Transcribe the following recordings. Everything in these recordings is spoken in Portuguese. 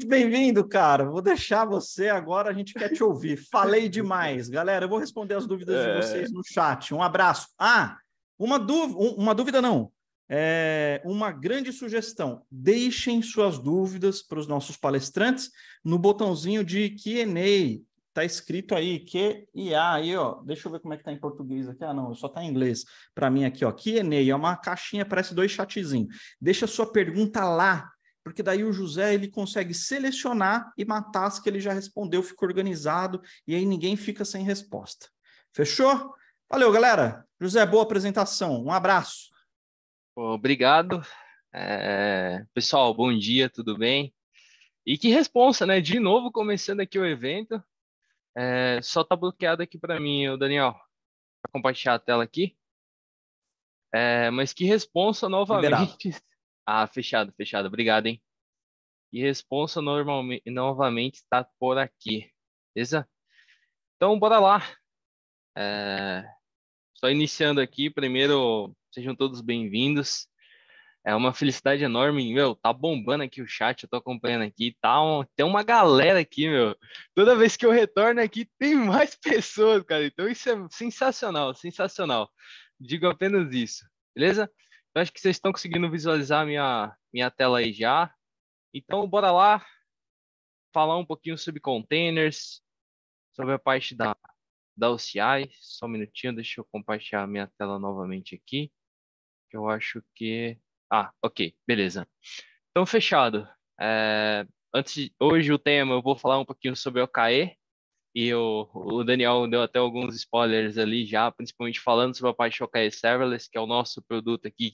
muito bem-vindo, cara. Vou deixar você agora, a gente quer te ouvir. Falei demais. Galera, eu vou responder as dúvidas é... de vocês no chat. Um abraço. Ah, uma, dúvida, uma dúvida não. É uma grande sugestão. Deixem suas dúvidas para os nossos palestrantes no botãozinho de Q&A. Tá escrito aí, Q&A, aí, ó. Deixa eu ver como é que tá em português aqui. Ah, não, só tá em inglês. Para mim aqui, ó, Q&A, é uma caixinha, parece dois chatzinhos. Deixa sua pergunta lá porque daí o José ele consegue selecionar e matar as que ele já respondeu, fica organizado e aí ninguém fica sem resposta. Fechou? Valeu, galera. José, boa apresentação. Um abraço. Obrigado. É... Pessoal, bom dia, tudo bem? E que responsa, né? De novo começando aqui o evento. É... Só tá bloqueado aqui para mim, o Daniel. para compartilhar a tela aqui. É... Mas que responsa novamente. Liberado. Ah, fechado, fechado. Obrigado, hein? E responsa normalmente, novamente está por aqui. Beleza? Então, bora lá. É... Só iniciando aqui, primeiro, sejam todos bem-vindos. É uma felicidade enorme, meu. Tá bombando aqui o chat, eu tô acompanhando aqui. Tá um, tem uma galera aqui, meu. Toda vez que eu retorno aqui, tem mais pessoas, cara. Então isso é sensacional, sensacional. Digo apenas isso, beleza? Eu acho que vocês estão conseguindo visualizar minha, minha tela aí já. Então, bora lá falar um pouquinho sobre containers, sobre a parte da, da OCI. Só um minutinho, deixa eu compartilhar minha tela novamente aqui. Eu acho que. Ah, ok, beleza. Então, fechado. É, antes, hoje o tema eu vou falar um pouquinho sobre OKE, e o, o Daniel deu até alguns spoilers ali já, principalmente falando sobre a parte de OKE Serverless, que é o nosso produto aqui,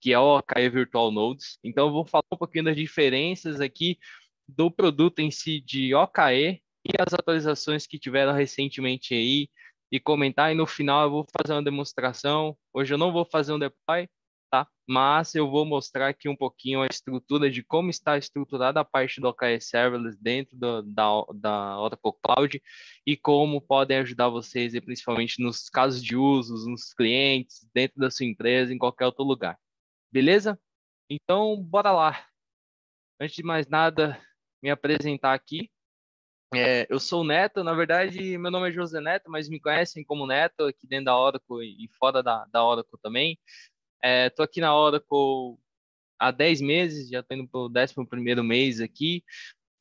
que é o OKE Virtual Nodes. Então, eu vou falar um pouquinho das diferenças aqui do produto em si de OKE e as atualizações que tiveram recentemente aí e comentar. E no final eu vou fazer uma demonstração. Hoje eu não vou fazer um deploy, tá? Mas eu vou mostrar aqui um pouquinho a estrutura de como está estruturada a parte do OKS Serverless dentro do, da, da Oracle Cloud e como podem ajudar vocês, e principalmente nos casos de usos, nos clientes, dentro da sua empresa, em qualquer outro lugar. Beleza? Então, bora lá. Antes de mais nada, me apresentar aqui. É, eu sou o Neto, na verdade, meu nome é José Neto, mas me conhecem como Neto aqui dentro da Oracle e fora da, da Oracle também. Estou é, aqui na Oracle há 10 meses, já estou indo para o 11 mês aqui,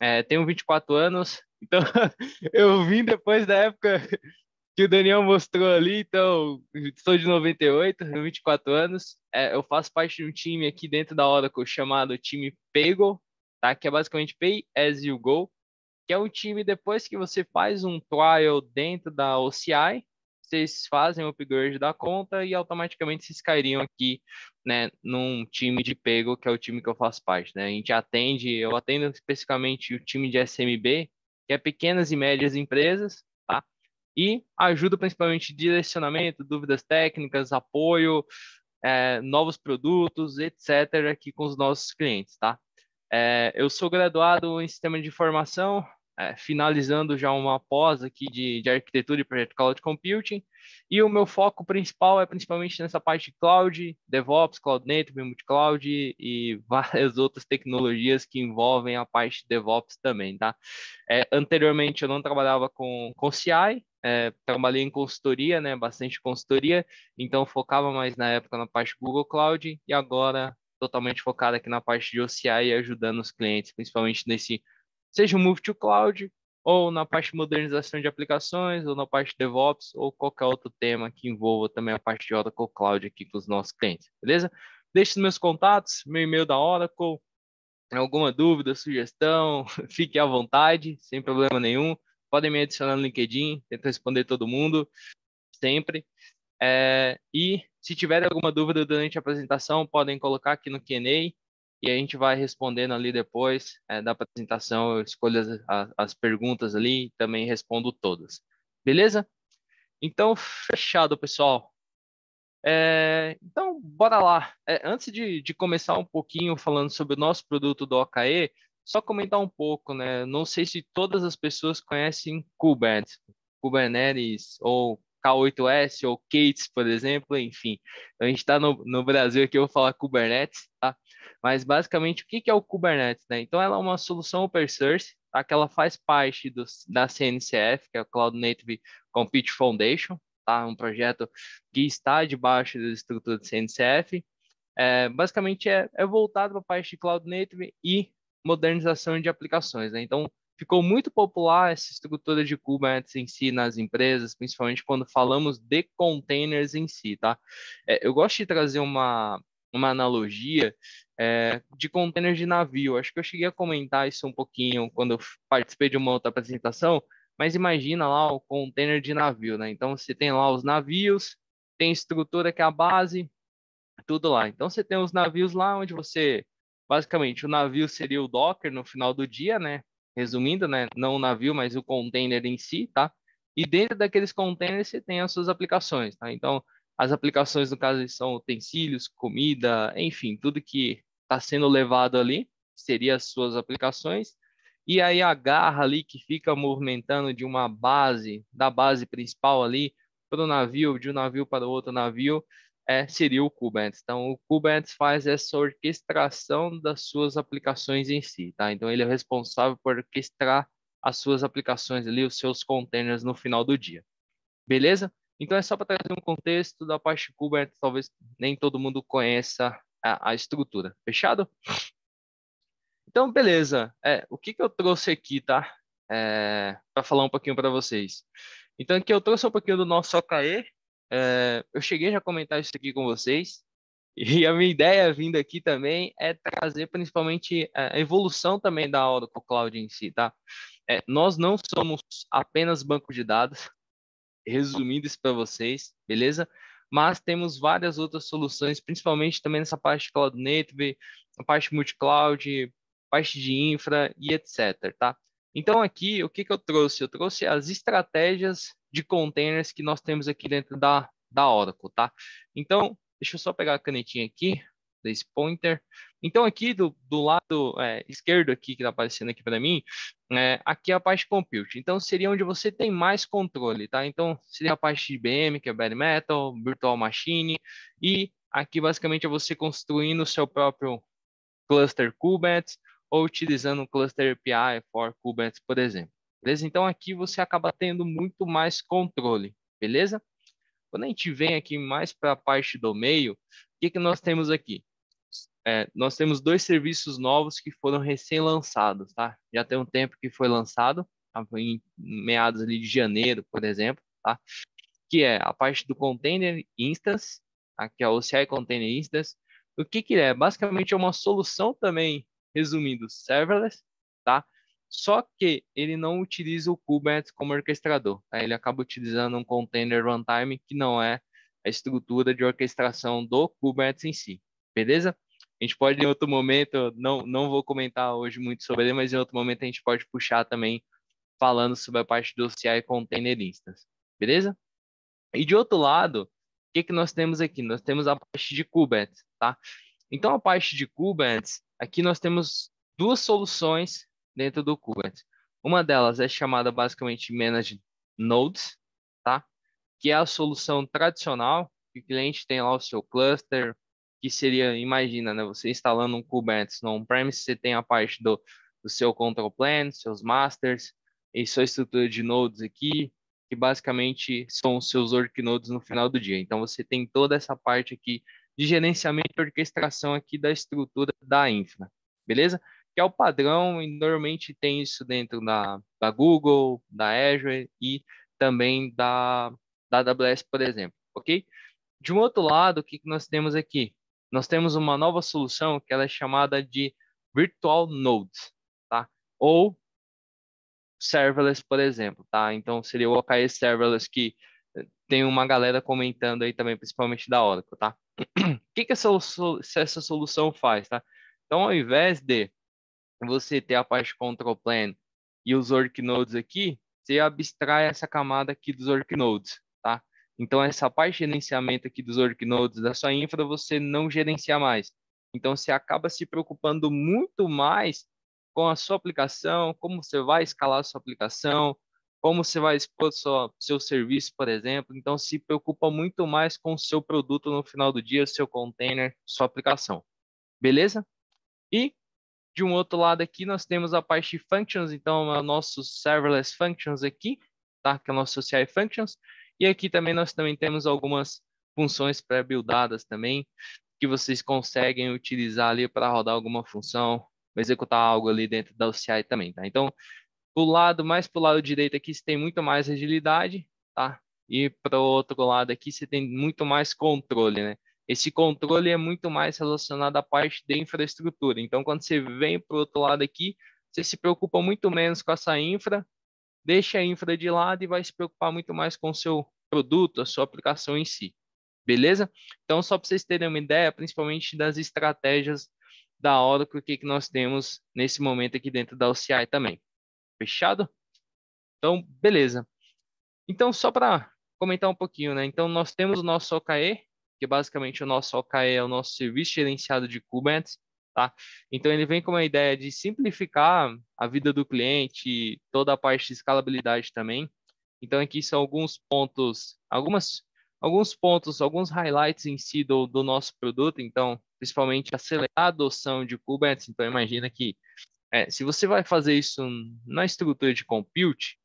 é, tenho 24 anos, então eu vim depois da época que o Daniel mostrou ali, então sou de 98, tenho 24 anos, é, eu faço parte de um time aqui dentro da Oracle chamado time Paygo, tá? que é basicamente Pay As You Go, que é um time depois que você faz um trial dentro da OCI, vocês fazem o upgrade da conta e automaticamente vocês cairiam aqui, né, num time de pego, que é o time que eu faço parte, né? A gente atende, eu atendo especificamente o time de SMB, que é pequenas e médias empresas, tá? E ajuda principalmente direcionamento, dúvidas técnicas, apoio, é, novos produtos, etc., aqui com os nossos clientes, tá? É, eu sou graduado em sistema de informação, é, finalizando já uma pós aqui de, de arquitetura e projeto Cloud Computing, e o meu foco principal é principalmente nessa parte de cloud, DevOps, Cloud Native, Multicloud e várias outras tecnologias que envolvem a parte de DevOps também, tá? É, anteriormente eu não trabalhava com, com CI, é, trabalhei em consultoria, né, bastante consultoria, então focava mais na época na parte Google Cloud e agora totalmente focado aqui na parte de OCI e ajudando os clientes, principalmente nesse seja o Move to Cloud, ou na parte de modernização de aplicações, ou na parte de DevOps, ou qualquer outro tema que envolva também a parte de Oracle Cloud aqui com os nossos clientes, beleza? Deixe meus contatos, meu e-mail da Oracle, alguma dúvida, sugestão, fique à vontade, sem problema nenhum. Podem me adicionar no LinkedIn, tento responder todo mundo, sempre. É, e se tiver alguma dúvida durante a apresentação, podem colocar aqui no Q&A e a gente vai respondendo ali depois é, da apresentação. Eu escolho as, as perguntas ali e também respondo todas. Beleza? Então, fechado, pessoal. É, então, bora lá. É, antes de, de, começar um pouquinho falando sobre o nosso produto do OKE, só comentar um pouco, né? Não sei se todas as pessoas conhecem Kubernetes, Kubernetes ou K8S ou Kates, por exemplo, enfim. a gente está no, no Brasil aqui, eu vou falar Kubernetes, tá? Mas basicamente o que é o Kubernetes? Né? Então ela é uma solução open source, tá? que ela faz parte do, da CNCF, que é o Cloud Native Compute Foundation, tá? um projeto que está debaixo da estrutura da CNCF. É, basicamente é, é voltado para a parte de Cloud Native e modernização de aplicações. Né? Então ficou muito popular essa estrutura de Kubernetes em si nas empresas, principalmente quando falamos de containers em si, tá? É, eu gosto de trazer uma uma analogia é, de contêiner de navio. Acho que eu cheguei a comentar isso um pouquinho quando eu participei de uma outra apresentação, mas imagina lá o contêiner de navio, né? Então você tem lá os navios, tem estrutura que é a base, tudo lá. Então você tem os navios lá onde você basicamente o navio seria o docker no final do dia, né? Resumindo, né, não o navio, mas o container em si, tá? E dentro daqueles containers você tem as suas aplicações, tá? Então, as aplicações, no caso, são utensílios, comida, enfim, tudo que está sendo levado ali, seria as suas aplicações. E aí a garra ali que fica movimentando de uma base, da base principal ali, para o navio, de um navio para o outro navio, é, seria o Kubernetes. Então, o Kubernetes faz essa orquestração das suas aplicações em si, tá? Então, ele é responsável por orquestrar as suas aplicações ali, os seus containers no final do dia. Beleza? Então é só para trazer um contexto da parte de Kubernetes, talvez nem todo mundo conheça a, a estrutura. Fechado? Então, beleza. É, o que, que eu trouxe aqui, tá? É, para falar um pouquinho para vocês. Então, aqui eu trouxe um pouquinho do nosso OKE. É, eu cheguei já a comentar isso aqui com vocês. E a minha ideia vindo aqui também é trazer principalmente é, a evolução também da Oracle Cloud em si, tá? É, nós não somos apenas banco de dados, Resumindo isso para vocês, beleza? Mas temos várias outras soluções, principalmente também nessa parte de Cloud Native, a parte multi-cloud, parte de infra e etc, tá? Então aqui, o que, que eu trouxe? Eu trouxe as estratégias de containers que nós temos aqui dentro da, da Oracle, tá? Então, deixa eu só pegar a canetinha aqui, desse pointer, então aqui do, do lado é, esquerdo aqui que está aparecendo aqui para mim, é, aqui é a parte compute. Então seria onde você tem mais controle, tá? Então seria a parte de IBM, que é bare metal, virtual machine e aqui basicamente é você construindo o seu próprio cluster Kubernetes ou utilizando um cluster API for Kubernetes, por exemplo. Beleza? Então aqui você acaba tendo muito mais controle, beleza? Quando a gente vem aqui mais para a parte do meio, o que, que nós temos aqui? é, nós temos dois serviços novos que foram recém-lançados, tá? Já tem um tempo que foi lançado, tá? em meados ali de janeiro, por exemplo, tá? Que é a parte do Container Instance, aqui tá? é o CI Container Instance. O que que é? Basicamente é uma solução também, resumindo, serverless, tá? Só que ele não utiliza o Kubernetes como orquestrador, tá? Ele acaba utilizando um container runtime que não é a estrutura de orquestração do Kubernetes em si, beleza? a gente pode em outro momento, não, não vou comentar hoje muito sobre ele, mas em outro momento a gente pode puxar também falando sobre a parte do CI containeristas, beleza? E de outro lado, o que, que nós temos aqui? Nós temos a parte de Kubernetes, tá? Então, a parte de Kubernetes, aqui nós temos duas soluções dentro do Kubernetes. Uma delas é chamada basicamente Managed Nodes, tá? Que é a solução tradicional, que o cliente tem lá o seu cluster, que seria, imagina, né, você instalando um Kubernetes no on-premise, você tem a parte do, do seu control plane, seus masters, e sua estrutura de nodes aqui, que basicamente são os seus work nodes no final do dia. Então você tem toda essa parte aqui de gerenciamento e orquestração aqui da estrutura da infra, beleza? Que é o padrão e normalmente tem isso dentro da, da Google, da Azure e também da, da AWS, por exemplo, ok? De um outro lado, o que, que nós temos aqui? nós temos uma nova solução que ela é chamada de Virtual Nodes, tá? Ou serverless, por exemplo, tá? Então seria o OKS serverless que eh, tem uma galera comentando aí também, principalmente da Oracle, tá? o que, que essa, essa solução faz, tá? Então, ao invés de você ter a parte control plane e os org nodes aqui, você abstrai essa camada aqui dos org nodes, então, essa parte de gerenciamento aqui dos worknodes, da sua infra, você não gerencia mais. Então, você acaba se preocupando muito mais com a sua aplicação, como você vai escalar a sua aplicação, como você vai expor o seu serviço, por exemplo. Então, se preocupa muito mais com o seu produto no final do dia, seu container, sua aplicação. Beleza? E, de um outro lado aqui, nós temos a parte de functions. Então, é o nosso serverless functions aqui, tá? que é o nosso CI functions e aqui também nós também temos algumas funções pré-buildadas também, que vocês conseguem utilizar ali para rodar alguma função, executar algo ali dentro da OCI também, tá? Então, pro lado, mais pro lado direito aqui, você tem muito mais agilidade, tá? E para o outro lado aqui, você tem muito mais controle, né? Esse controle é muito mais relacionado à parte de infraestrutura. Então, quando você vem para o outro lado aqui, você se preocupa muito menos com essa infra deixa a infra de lado e vai se preocupar muito mais com o seu produto, a sua aplicação em si. Beleza? Então, só para vocês terem uma ideia, principalmente das estratégias da Oracle, o que, que nós temos nesse momento aqui dentro da OCI também. Fechado? Então, beleza. Então, só para comentar um pouquinho, né? Então, nós temos o nosso OKE, que basicamente o nosso OKE é o nosso serviço gerenciado de Kubernetes. Tá? Então ele vem com a ideia de simplificar a vida do cliente, toda a parte de escalabilidade também. Então aqui são alguns pontos, algumas, alguns pontos, alguns highlights em si do, do nosso produto. Então, principalmente acelerar a adoção de Kubernetes. Então imagina que é, se você vai fazer isso na estrutura de compute,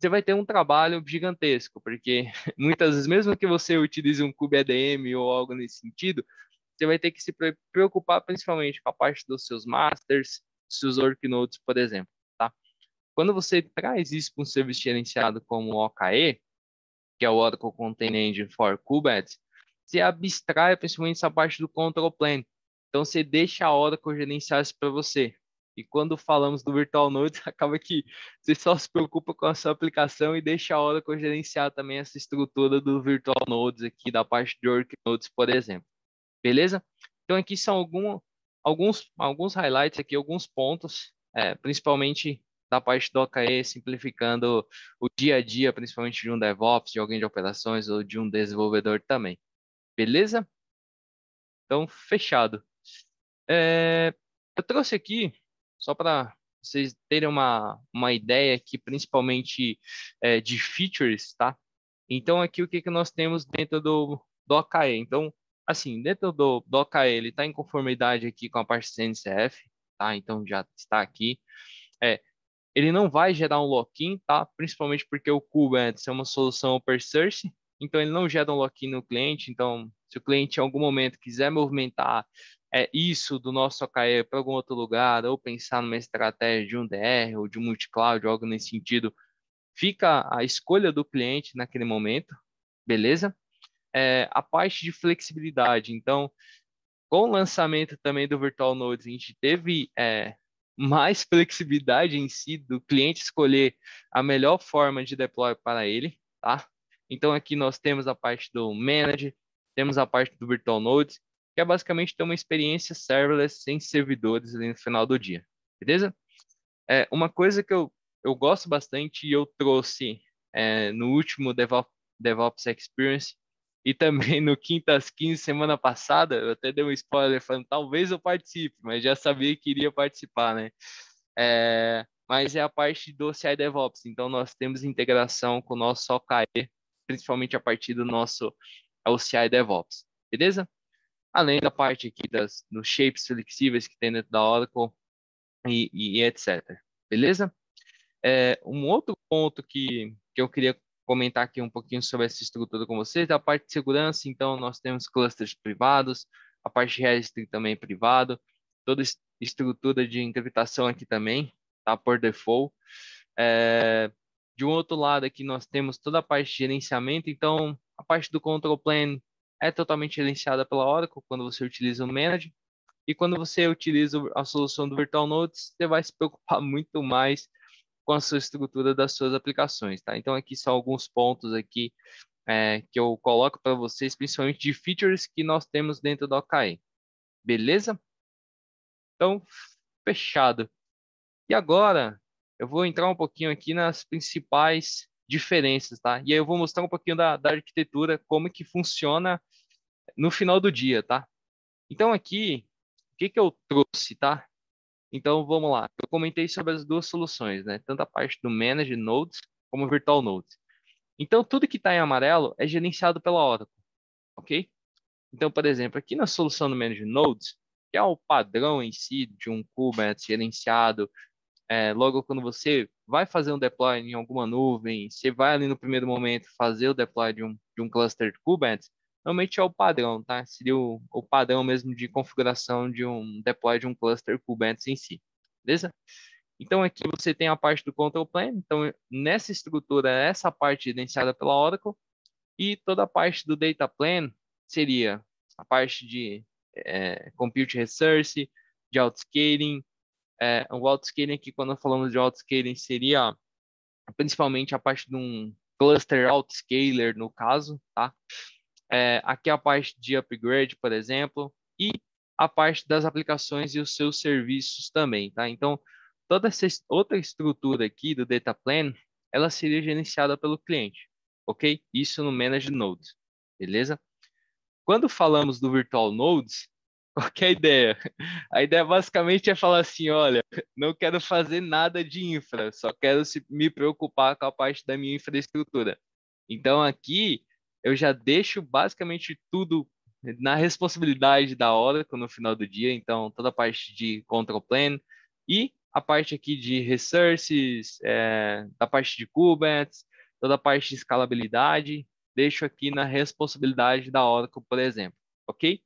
você vai ter um trabalho gigantesco, porque muitas vezes, mesmo que você utilize um kube ADM ou algo nesse sentido, você vai ter que se preocupar principalmente com a parte dos seus masters, seus worknotes, por exemplo, tá? Quando você traz isso para um serviço gerenciado como o OKE, que é o Oracle Container Engine for Kubernetes, você abstrai principalmente essa parte do control plane. Então, você deixa a Oracle gerenciar isso para você. E quando falamos do Virtual Node, acaba que você só se preocupa com a sua aplicação e deixa a Oracle gerenciar também essa estrutura do Virtual Nodes aqui, da parte de Work Nodes, por exemplo beleza? Então aqui são algum, alguns, alguns highlights aqui, alguns pontos, é, principalmente da parte do OKE, simplificando o dia a dia, principalmente de um DevOps, de alguém de operações ou de um desenvolvedor também. Beleza? Então, fechado. É, eu trouxe aqui, só para vocês terem uma, uma ideia aqui, principalmente é, de features, tá? Então, aqui o que, que nós temos dentro do, do OKE. Então, assim, dentro do, do OKE, ele está em conformidade aqui com a parte CNCF, tá? Então já está aqui. É, ele não vai gerar um lock-in, tá? Principalmente porque o Kubernetes é uma solução open source, então ele não gera um lock-in no cliente. Então, se o cliente em algum momento quiser movimentar é, isso do nosso OKE para algum outro lugar, ou pensar numa estratégia de um DR ou de um multi-cloud, algo nesse sentido, fica a escolha do cliente naquele momento, beleza? é, a parte de flexibilidade. Então, com o lançamento também do Virtual Nodes, a gente teve é, mais flexibilidade em si do cliente escolher a melhor forma de deploy para ele, tá? Então, aqui nós temos a parte do Manage, temos a parte do Virtual Nodes, que é basicamente ter uma experiência serverless sem servidores ali no final do dia, beleza? É, uma coisa que eu, eu gosto bastante e eu trouxe é, no último DevOps, DevOps Experience e também no Quintas 15, semana passada, eu até dei um spoiler falando, talvez eu participe, mas já sabia que iria participar, né? É, mas é a parte do CI DevOps, então nós temos integração com o nosso OKE, principalmente a partir do nosso é OCI DevOps, beleza? Além da parte aqui das, dos shapes flexíveis que tem dentro da Oracle e, e, e etc, beleza? É, um outro ponto que, que eu queria comentar aqui um pouquinho sobre essa estrutura com vocês. A parte de segurança, então, nós temos clusters privados, a parte registry também é privado, toda estrutura de encriptação aqui também, tá por default. É, de um outro lado aqui nós temos toda a parte de gerenciamento, então a parte do control plane é totalmente gerenciada pela Oracle quando você utiliza o Manage. E quando você utiliza a solução do Virtual Notes, você vai se preocupar muito mais com a sua estrutura das suas aplicações, tá? Então aqui são alguns pontos aqui é, que eu coloco para vocês, principalmente de features que nós temos dentro do OKE. Beleza? Então, fechado. E agora, eu vou entrar um pouquinho aqui nas principais diferenças, tá? E aí eu vou mostrar um pouquinho da, da arquitetura, como que funciona no final do dia, tá? Então aqui, o que que eu trouxe, tá? Então, vamos lá. Eu comentei sobre as duas soluções, né? Tanto a parte do Manage Nodes como Virtual Nodes. Então, tudo que está em amarelo é gerenciado pela Oracle, ok? Então, por exemplo, aqui na solução do Manage Nodes, que é o padrão em si de um Kubernetes gerenciado, é, logo quando você vai fazer um deploy em alguma nuvem, você vai ali no primeiro momento fazer o deploy de um, de um cluster de Kubernetes, Realmente é o padrão, tá? Seria o, o padrão mesmo de configuração de um deploy de um cluster Kubernetes em si, beleza? Então, aqui você tem a parte do control plane. Então, nessa estrutura, essa parte gerenciada pela Oracle. E toda a parte do data plane seria a parte de é, compute resource, de auto É, o scaling aqui, quando falamos de scaling seria principalmente a parte de um cluster scaler no caso, tá? É, aqui é a parte de upgrade, por exemplo, e a parte das aplicações e os seus serviços também, tá? Então, toda essa outra estrutura aqui do Data Plan, ela seria gerenciada pelo cliente, ok? Isso no Manage nodes, beleza? Quando falamos do Virtual Nodes, qual é a ideia? A ideia basicamente é falar assim, olha, não quero fazer nada de infra, só quero me preocupar com a parte da minha infraestrutura. Então, aqui, eu já deixo basicamente tudo na responsabilidade da Oracle no final do dia, então toda a parte de control plan e a parte aqui de resources, é, da parte de Kubernetes, toda a parte de escalabilidade, deixo aqui na responsabilidade da Oracle, por exemplo, ok?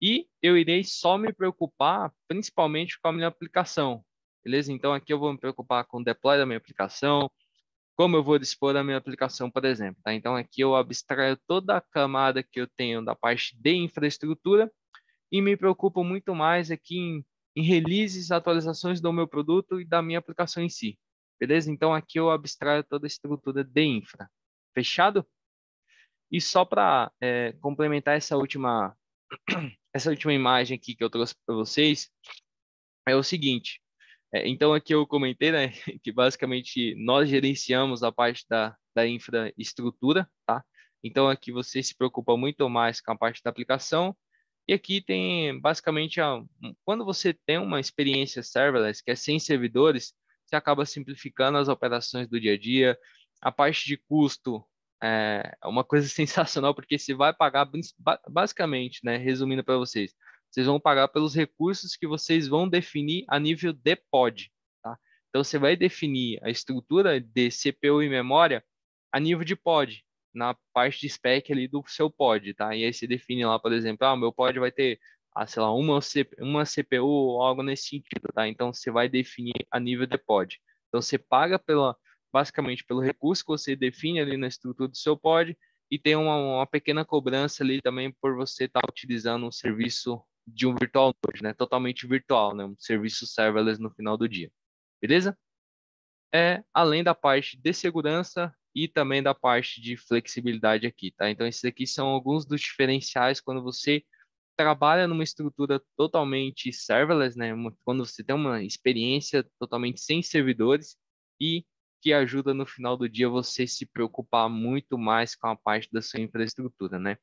E eu irei só me preocupar principalmente com a minha aplicação, beleza? Então aqui eu vou me preocupar com o deploy da minha aplicação, como eu vou dispor a minha aplicação, por exemplo. Tá? Então, aqui eu abstraio toda a camada que eu tenho da parte de infraestrutura e me preocupo muito mais aqui em, em releases, atualizações do meu produto e da minha aplicação em si. Beleza? Então, aqui eu abstraio toda a estrutura de infra. Fechado? E só para é, complementar essa última, essa última imagem aqui que eu trouxe para vocês, é o seguinte. É, então, aqui eu comentei né, que basicamente nós gerenciamos a parte da, da infraestrutura, tá? Então, aqui você se preocupa muito mais com a parte da aplicação. E aqui tem basicamente, a, quando você tem uma experiência serverless, que é sem servidores, você acaba simplificando as operações do dia a dia. A parte de custo é, é uma coisa sensacional, porque você vai pagar, basicamente, né, resumindo para vocês, vocês vão pagar pelos recursos que vocês vão definir a nível de pod. Tá? Então, você vai definir a estrutura de CPU e memória a nível de pod, na parte de spec ali do seu pod. Tá? E aí você define lá, por exemplo, ah, meu pod vai ter ah, sei lá, uma, uma CPU ou algo nesse sentido, tá? Então, você vai definir a nível de pod. Então, você paga pela, basicamente pelo recurso que você define ali na estrutura do seu pod e tem uma, uma pequena cobrança ali também por você estar tá utilizando um serviço de um virtual node, né? Totalmente virtual, né? Um serviço serverless no final do dia. Beleza? É, além da parte de segurança e também da parte de flexibilidade aqui, tá? Então, esses aqui são alguns dos diferenciais quando você trabalha numa estrutura totalmente serverless, né? Quando você tem uma experiência totalmente sem servidores e que ajuda no final do dia você se preocupar muito mais com a parte da sua infraestrutura, né?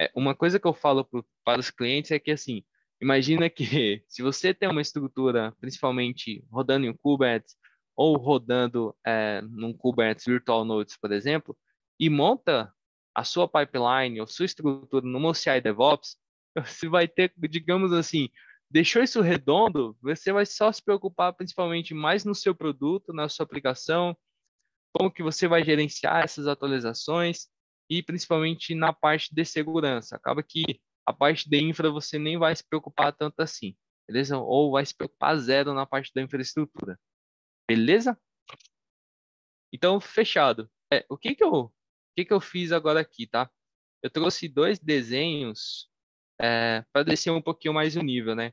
É, uma coisa que eu falo pro, para os clientes é que, assim, imagina que se você tem uma estrutura, principalmente rodando em um Kubernetes ou rodando é, num Kubernetes Virtual Nodes, por exemplo, e monta a sua pipeline ou sua estrutura numa OCI DevOps, você vai ter, digamos assim, deixou isso redondo, você vai só se preocupar principalmente mais no seu produto, na sua aplicação, como que você vai gerenciar essas atualizações, e principalmente na parte de segurança. Acaba que a parte de infra você nem vai se preocupar tanto assim, beleza? Ou vai se preocupar zero na parte da infraestrutura, beleza? Então, fechado. É, o que que eu, o que que eu fiz agora aqui, tá? Eu trouxe dois desenhos é, para descer um pouquinho mais o nível, né?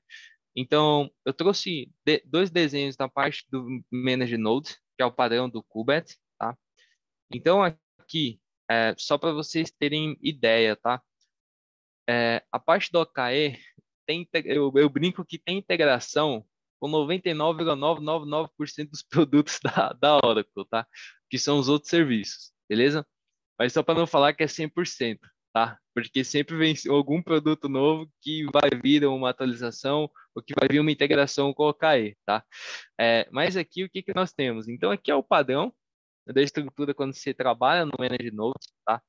Então, eu trouxe de, dois desenhos na parte do Manage Node, que é o padrão do Kubernetes tá? Então, aqui, é, só para vocês terem ideia, tá? É, a parte do OKE, tem, eu, eu brinco que tem integração com 99,999% dos produtos da, da Oracle, tá? Que são os outros serviços, beleza? Mas só para não falar que é 100%, tá? Porque sempre vem algum produto novo que vai vir uma atualização ou que vai vir uma integração com o OKE, tá? É, mas aqui o que, que nós temos? Então aqui é o padrão, da estrutura quando você trabalha no Energy Nodes, tá?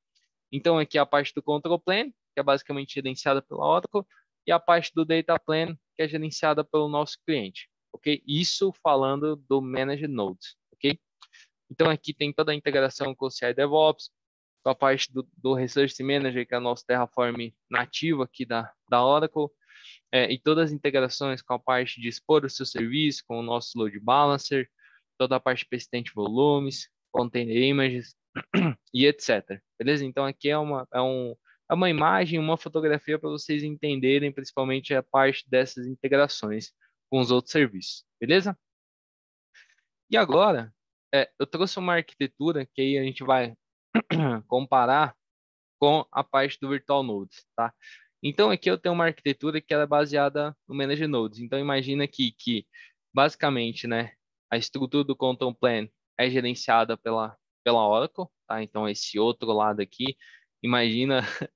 Então, aqui é a parte do Control Plane, que é basicamente gerenciada pela Oracle, e a parte do Data Plane, que é gerenciada pelo nosso cliente, ok? Isso falando do Managed Nodes, ok? Então, aqui tem toda a integração com o CI DevOps, com a parte do, do Research Manager, que é o nosso Terraform nativo aqui da, da Oracle, é, e todas as integrações com a parte de expor o seu serviço, com o nosso Load Balancer, toda a parte persistente volumes, container images e etc. Beleza? Então aqui é uma, é um, é uma imagem, uma fotografia para vocês entenderem principalmente a parte dessas integrações com os outros serviços. Beleza? E agora, é, eu trouxe uma arquitetura que aí a gente vai comparar com a parte do Virtual Nodes, tá? Então, aqui eu tenho uma arquitetura que ela é baseada no Manage Nodes. Então, imagina aqui que, basicamente, né, a estrutura do Content Plan é gerenciada pela, pela Oracle, tá? Então, esse outro lado aqui, imagina,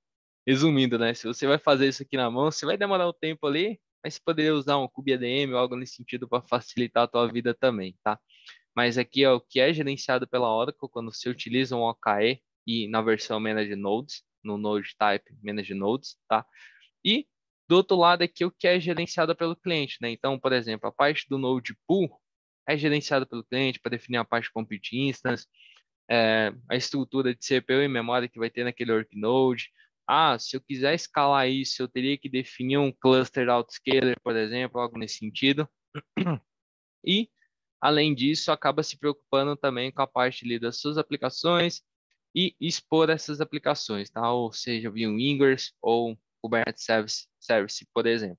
resumindo, né? Se você vai fazer isso aqui na mão, você vai demorar um tempo ali, mas você poderia usar um KubeADM ou algo nesse sentido para facilitar a tua vida também, tá? Mas aqui é o que é gerenciado pela Oracle quando você utiliza um OKE e na versão Manage Nodes, no Node Type Manage Nodes, tá? E do outro lado aqui o que é gerenciado pelo cliente, né? Então, por exemplo, a parte do Node Pool é gerenciado pelo cliente para definir a parte compute instance, é, a estrutura de CPU e memória que vai ter naquele workload. Ah, se eu quiser escalar isso, eu teria que definir um cluster autoscaler, por exemplo, algo nesse sentido. E, além disso, acaba se preocupando também com a parte ali das suas aplicações e expor essas aplicações, tá? Ou seja, via um Ingress ou Kubernetes Service, Service, por exemplo.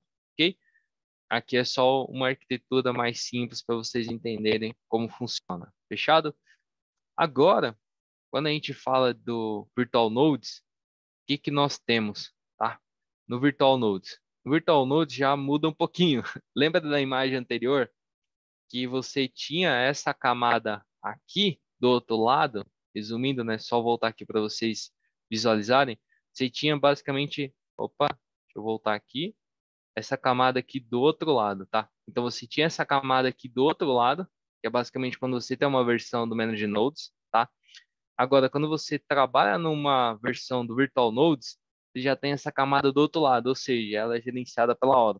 Aqui é só uma arquitetura mais simples para vocês entenderem como funciona. Fechado? Agora, quando a gente fala do Virtual Nodes, o que, que nós temos tá? no Virtual Nodes? No Virtual Nodes já muda um pouquinho. Lembra da imagem anterior? Que você tinha essa camada aqui do outro lado, resumindo, né? Só voltar aqui para vocês visualizarem. Você tinha basicamente. Opa, deixa eu voltar aqui essa camada aqui do outro lado, tá? Então você tinha essa camada aqui do outro lado, que é basicamente quando você tem uma versão do Manage Nodes, tá? Agora, quando você trabalha numa versão do Virtual Nodes, você já tem essa camada do outro lado, ou seja, ela é gerenciada pela hora,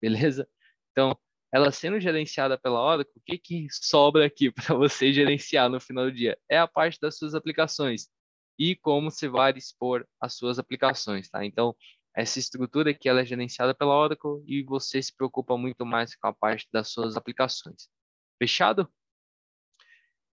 beleza? Então, ela sendo gerenciada pela hora, o que, que sobra aqui para você gerenciar no final do dia? É a parte das suas aplicações e como você vai expor as suas aplicações, tá? Então, essa estrutura que ela é gerenciada pela Oracle e você se preocupa muito mais com a parte das suas aplicações. Fechado?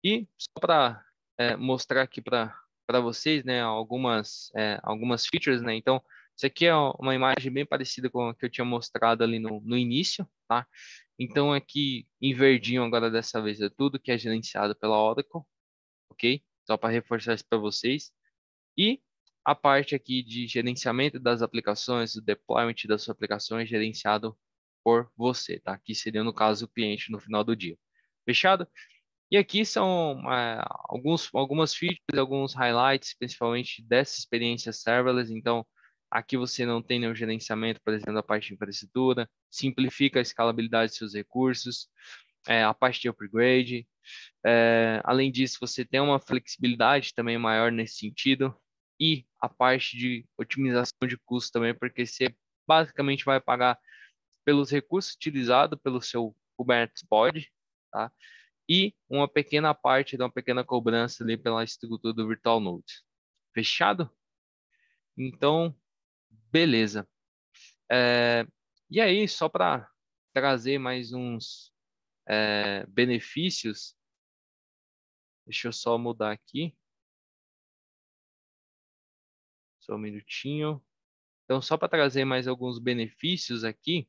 E só para é, mostrar aqui para vocês né, algumas, é, algumas features, né? Então, isso aqui é uma imagem bem parecida com a que eu tinha mostrado ali no, no início, tá? Então, aqui em verdinho agora dessa vez é tudo que é gerenciado pela Oracle, ok? Só para reforçar isso para vocês. E a parte aqui de gerenciamento das aplicações, o deployment das suas aplicações é gerenciado por você, tá? Que seria, no caso, o cliente no final do dia. Fechado? E aqui são é, alguns, algumas features, alguns highlights, principalmente dessa experiência serverless. Então, aqui você não tem nenhum gerenciamento, por exemplo, da parte de infraestrutura, simplifica a escalabilidade de seus recursos, é, a parte de upgrade. É, além disso, você tem uma flexibilidade também maior nesse sentido, e a parte de otimização de custos também, porque você basicamente vai pagar pelos recursos utilizados pelo seu Kubernetes Pod, tá? E uma pequena parte, uma pequena cobrança ali pela estrutura do Virtual Node. Fechado? Então, beleza. É, e aí, só para trazer mais uns é, benefícios, deixa eu só mudar aqui. Só um minutinho. Então, só para trazer mais alguns benefícios aqui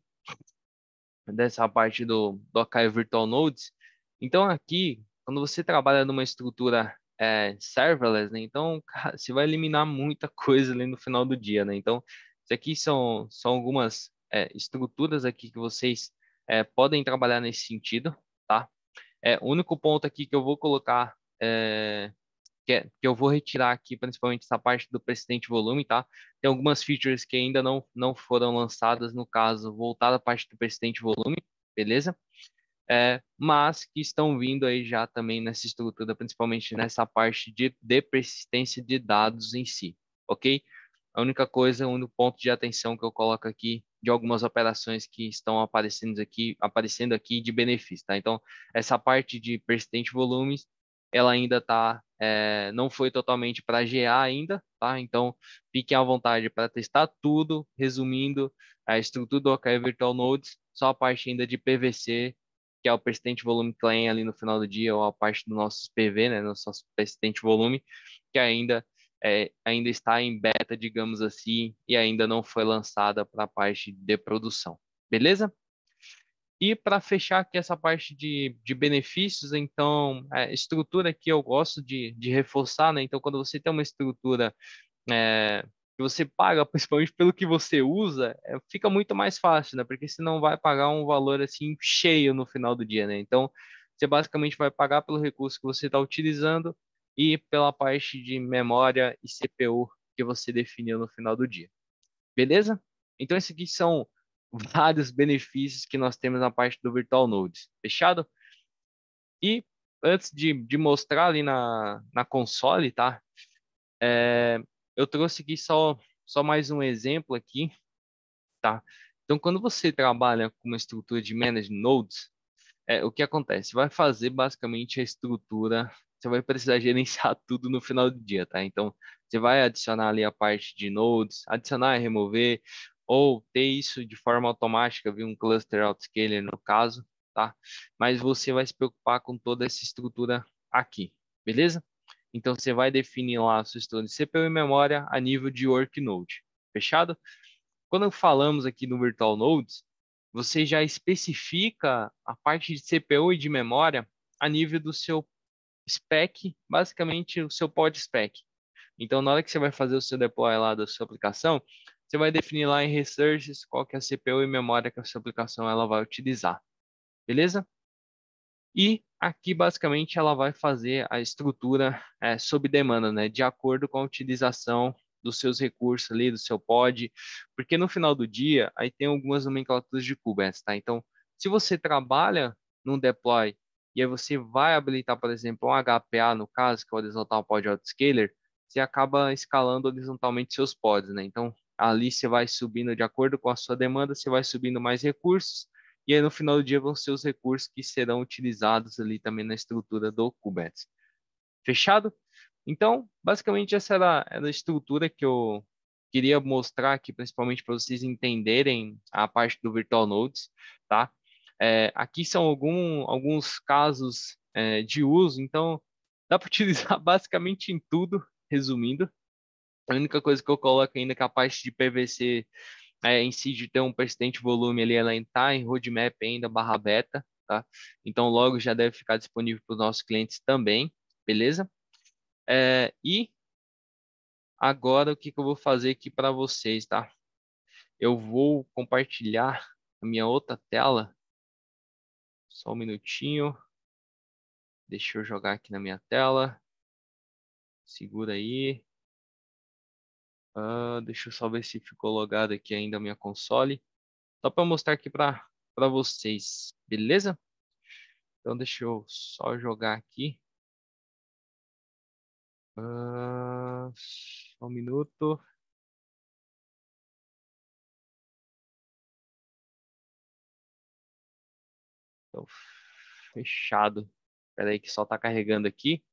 dessa parte do Docker Virtual Nodes. Então, aqui, quando você trabalha numa estrutura é, serverless, né? Então, você vai eliminar muita coisa ali no final do dia, né? Então, isso aqui são, são algumas é, estruturas aqui que vocês é, podem trabalhar nesse sentido, tá? É, o único ponto aqui que eu vou colocar é, que, é, que eu vou retirar aqui, principalmente essa parte do precedente volume, tá? Tem algumas features que ainda não, não foram lançadas, no caso, voltada à parte do precedente volume, beleza? É, mas que estão vindo aí já também nessa estrutura, principalmente nessa parte de, de persistência de dados em si, ok? A única coisa, o único ponto de atenção que eu coloco aqui de algumas operações que estão aparecendo aqui, aparecendo aqui de benefício, tá? Então, essa parte de persistente volumes ela ainda está é, não foi totalmente para GA ainda, tá? Então, fiquem à vontade para testar tudo, resumindo a estrutura do OK Virtual Nodes, só a parte ainda de PVC, que é o persistente volume claim ali no final do dia, ou a parte do nosso PV, né, nosso persistente volume, que ainda é, ainda está em beta, digamos assim, e ainda não foi lançada para a parte de produção. Beleza? E para fechar aqui essa parte de, de benefícios, então, a é, estrutura que eu gosto de, de reforçar, né? Então, quando você tem uma estrutura é, que você paga, principalmente pelo que você usa, é, fica muito mais fácil, né? Porque você não vai pagar um valor assim cheio no final do dia, né? Então, você basicamente vai pagar pelo recurso que você está utilizando e pela parte de memória e CPU que você definiu no final do dia. Beleza? Então, esses aqui são vários benefícios que nós temos na parte do Virtual Nodes, fechado? E antes de, de mostrar ali na, na console, tá? É, eu trouxe aqui só, só mais um exemplo aqui, tá? Então, quando você trabalha com uma estrutura de Managed Nodes, é, o que acontece? Vai fazer basicamente a estrutura, você vai precisar gerenciar tudo no final do dia, tá? Então, você vai adicionar ali a parte de nodes, adicionar e remover, ou ter isso de forma automática, via um cluster autoscaler no caso, tá? Mas você vai se preocupar com toda essa estrutura aqui, beleza? Então você vai definir lá a sua estrutura de CPU e memória a nível de workload, fechado? Quando falamos aqui no virtual nodes, você já especifica a parte de CPU e de memória a nível do seu spec, basicamente o seu pod spec. Então, na hora que você vai fazer o seu deploy lá da sua aplicação, você vai definir lá em Resources qual que é a CPU e memória que a sua aplicação ela vai utilizar. Beleza? E aqui, basicamente, ela vai fazer a estrutura é, sob demanda, né? De acordo com a utilização dos seus recursos ali, do seu pod, porque no final do dia, aí tem algumas nomenclaturas de Kubernetes, tá? Então, se você trabalha num deploy e aí você vai habilitar, por exemplo, um HPA, no caso, que é o Horizontal Pod Autoscaler, você acaba escalando horizontalmente seus pods, né? Então, ali você vai subindo de acordo com a sua demanda, você vai subindo mais recursos, e aí no final do dia vão ser os recursos que serão utilizados ali também na estrutura do Kubernetes. Fechado? Então, basicamente essa era, era a estrutura que eu queria mostrar aqui, principalmente para vocês entenderem a parte do Virtual Nodes, tá? É, aqui são algum, alguns casos é, de uso, então dá para utilizar basicamente em tudo, resumindo, a única coisa que eu coloco ainda é que a parte de PVC é, né, em si de ter um persistente volume ali, ela está em roadmap ainda, barra beta, tá? Então logo já deve ficar disponível para os nossos clientes também, beleza? É, e agora o que, que eu vou fazer aqui para vocês, tá? Eu vou compartilhar a minha outra tela. Só um minutinho. Deixa eu jogar aqui na minha tela. Segura aí. Uh, deixa eu só ver se ficou logado aqui ainda a minha console. Só para mostrar aqui para vocês, beleza? Então deixa eu só jogar aqui. Uh, um minuto. Então, fechado. Espera aí que só está carregando aqui.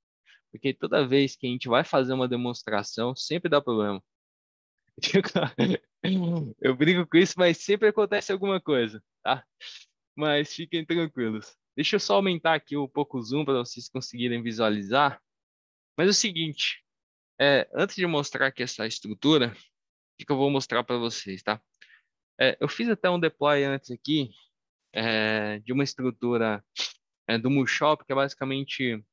Porque toda vez que a gente vai fazer uma demonstração, sempre dá problema. Eu brinco com isso, mas sempre acontece alguma coisa, tá? Mas fiquem tranquilos. Deixa eu só aumentar aqui um pouco o zoom para vocês conseguirem visualizar. Mas é o seguinte, é, antes de mostrar aqui essa estrutura, o que eu vou mostrar para vocês, tá? É, eu fiz até um deploy antes aqui é, de uma estrutura é, do Mushop, que é basicamente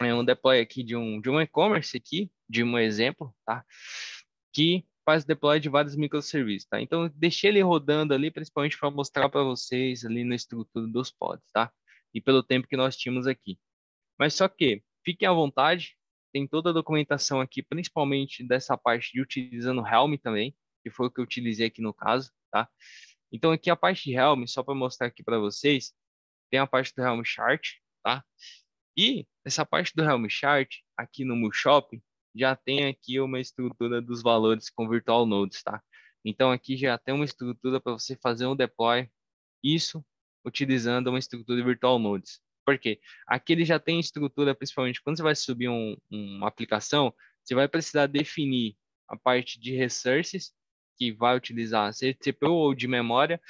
é, um deploy aqui de um, de um e-commerce aqui, de um exemplo, tá? Que faz deploy de vários microserviços, tá? Então, deixei ele rodando ali, principalmente para mostrar para vocês ali na estrutura dos pods, tá? E pelo tempo que nós tínhamos aqui. Mas só que, fiquem à vontade, tem toda a documentação aqui, principalmente dessa parte de utilizando Helm também, que foi o que eu utilizei aqui no caso, tá? Então, aqui a parte de Helm, só para mostrar aqui para vocês, tem a parte do Helm Chart, tá? E essa parte do Helm Chart, aqui no Moonshop, já tem aqui uma estrutura dos valores com virtual nodes, tá? Então aqui já tem uma estrutura para você fazer um deploy, isso utilizando uma estrutura de virtual nodes. Por quê? Aqui ele já tem estrutura, principalmente quando você vai subir um, uma aplicação, você vai precisar definir a parte de resources, que vai utilizar CPU ou de memória,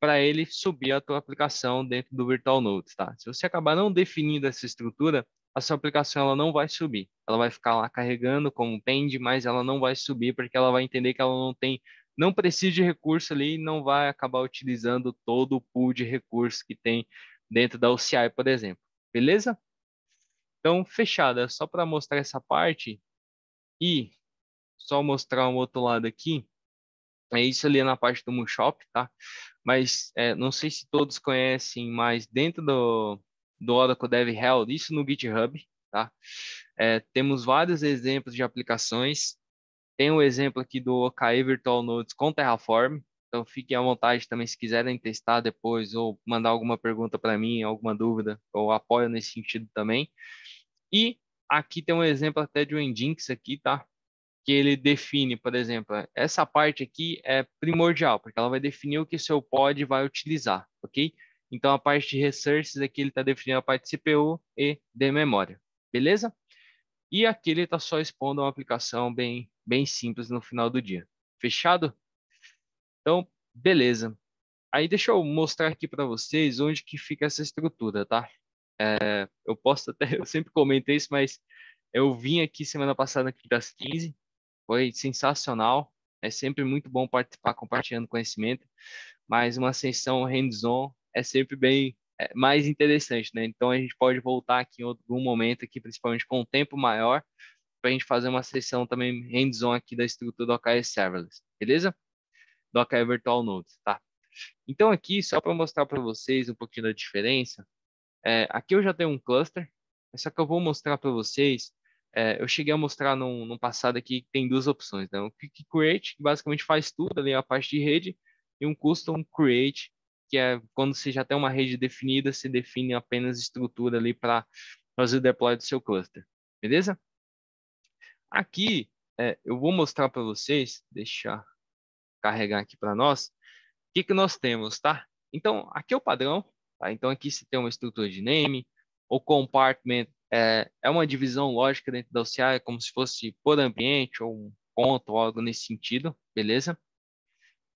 para ele subir a tua aplicação dentro do virtual nodes, tá? Se você acabar não definindo essa estrutura, a sua aplicação ela não vai subir. Ela vai ficar lá carregando como pende, mas ela não vai subir porque ela vai entender que ela não tem, não precisa de recurso ali e não vai acabar utilizando todo o pool de recursos que tem dentro da OCI, por exemplo. Beleza? Então, fechada, só para mostrar essa parte e só mostrar um outro lado aqui. É isso ali na parte do Moonshop, tá? Mas é, não sei se todos conhecem, mas dentro do, do Oracle Dev isso no GitHub, tá? É, temos vários exemplos de aplicações. Tem um exemplo aqui do OKE Virtual Nodes com Terraform, então fiquem à vontade também se quiserem testar depois ou mandar alguma pergunta para mim, alguma dúvida, ou apoio nesse sentido também. E aqui tem um exemplo até de um Nginx aqui, tá? que ele define, por exemplo, essa parte aqui é primordial, porque ela vai definir o que seu pod vai utilizar, ok? Então, a parte de resources aqui ele está definindo a parte de CPU e de memória, beleza? E aqui ele está só expondo uma aplicação bem, bem simples no final do dia. Fechado? Então, beleza. Aí deixa eu mostrar aqui para vocês onde que fica essa estrutura, tá? É, eu posso até, eu sempre comentei isso, mas eu vim aqui semana passada aqui das 15, foi sensacional. É sempre muito bom participar compartilhando conhecimento, mas uma sessão hands-on é sempre bem é, mais interessante, né? Então a gente pode voltar aqui em algum momento aqui, principalmente com um tempo maior, para a gente fazer uma sessão também hands-on aqui da estrutura do OKR Serverless, beleza? Do OKR Virtual Node, tá? Então aqui, só para mostrar para vocês um pouquinho da diferença, é, aqui eu já tenho um cluster, só que eu vou mostrar para vocês, é, eu cheguei a mostrar no, no passado aqui que tem duas opções, né? Um Quick Create, que basicamente faz tudo ali a parte de rede, e um Custom Create, que é quando você já tem uma rede definida, você define apenas estrutura ali para fazer o deploy do seu cluster, beleza? Aqui é, eu vou mostrar para vocês, deixa carregar aqui para nós, o que, que nós temos, tá? Então, aqui é o padrão, tá? Então, aqui você tem uma estrutura de name, o compartment é, é uma divisão lógica dentro da OCI, é como se fosse por ambiente ou um ponto ou algo nesse sentido, beleza?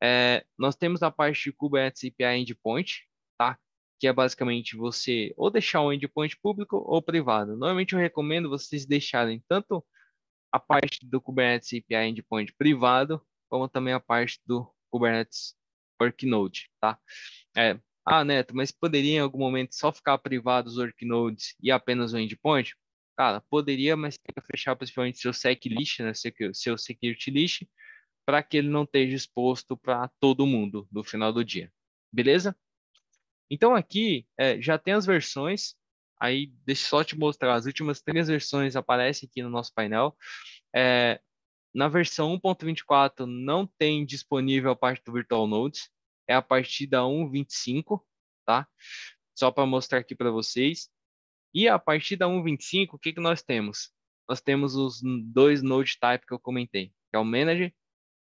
É, nós temos a parte de Kubernetes API Endpoint, tá? que é basicamente você ou deixar um endpoint público ou privado. Normalmente eu recomendo vocês deixarem tanto a parte do Kubernetes API Endpoint privado, como também a parte do Kubernetes Worknode, tá? É, ah, Neto, mas poderia em algum momento só ficar privado os Worknodes e apenas o Endpoint? Cara, poderia, mas tem que fechar principalmente seu SEC list, né, seu, seu Security list, para que ele não esteja exposto para todo mundo no final do dia. Beleza? Então aqui é, já tem as versões. Aí deixa eu só te mostrar as últimas três versões aparecem aqui no nosso painel. É, na versão 1.24 não tem disponível a parte do Virtual Nodes, é a partir da 1.25, tá? Só para mostrar aqui para vocês. E a partir da 1.25, o que, que nós temos? Nós temos os dois node type que eu comentei, que é o Manager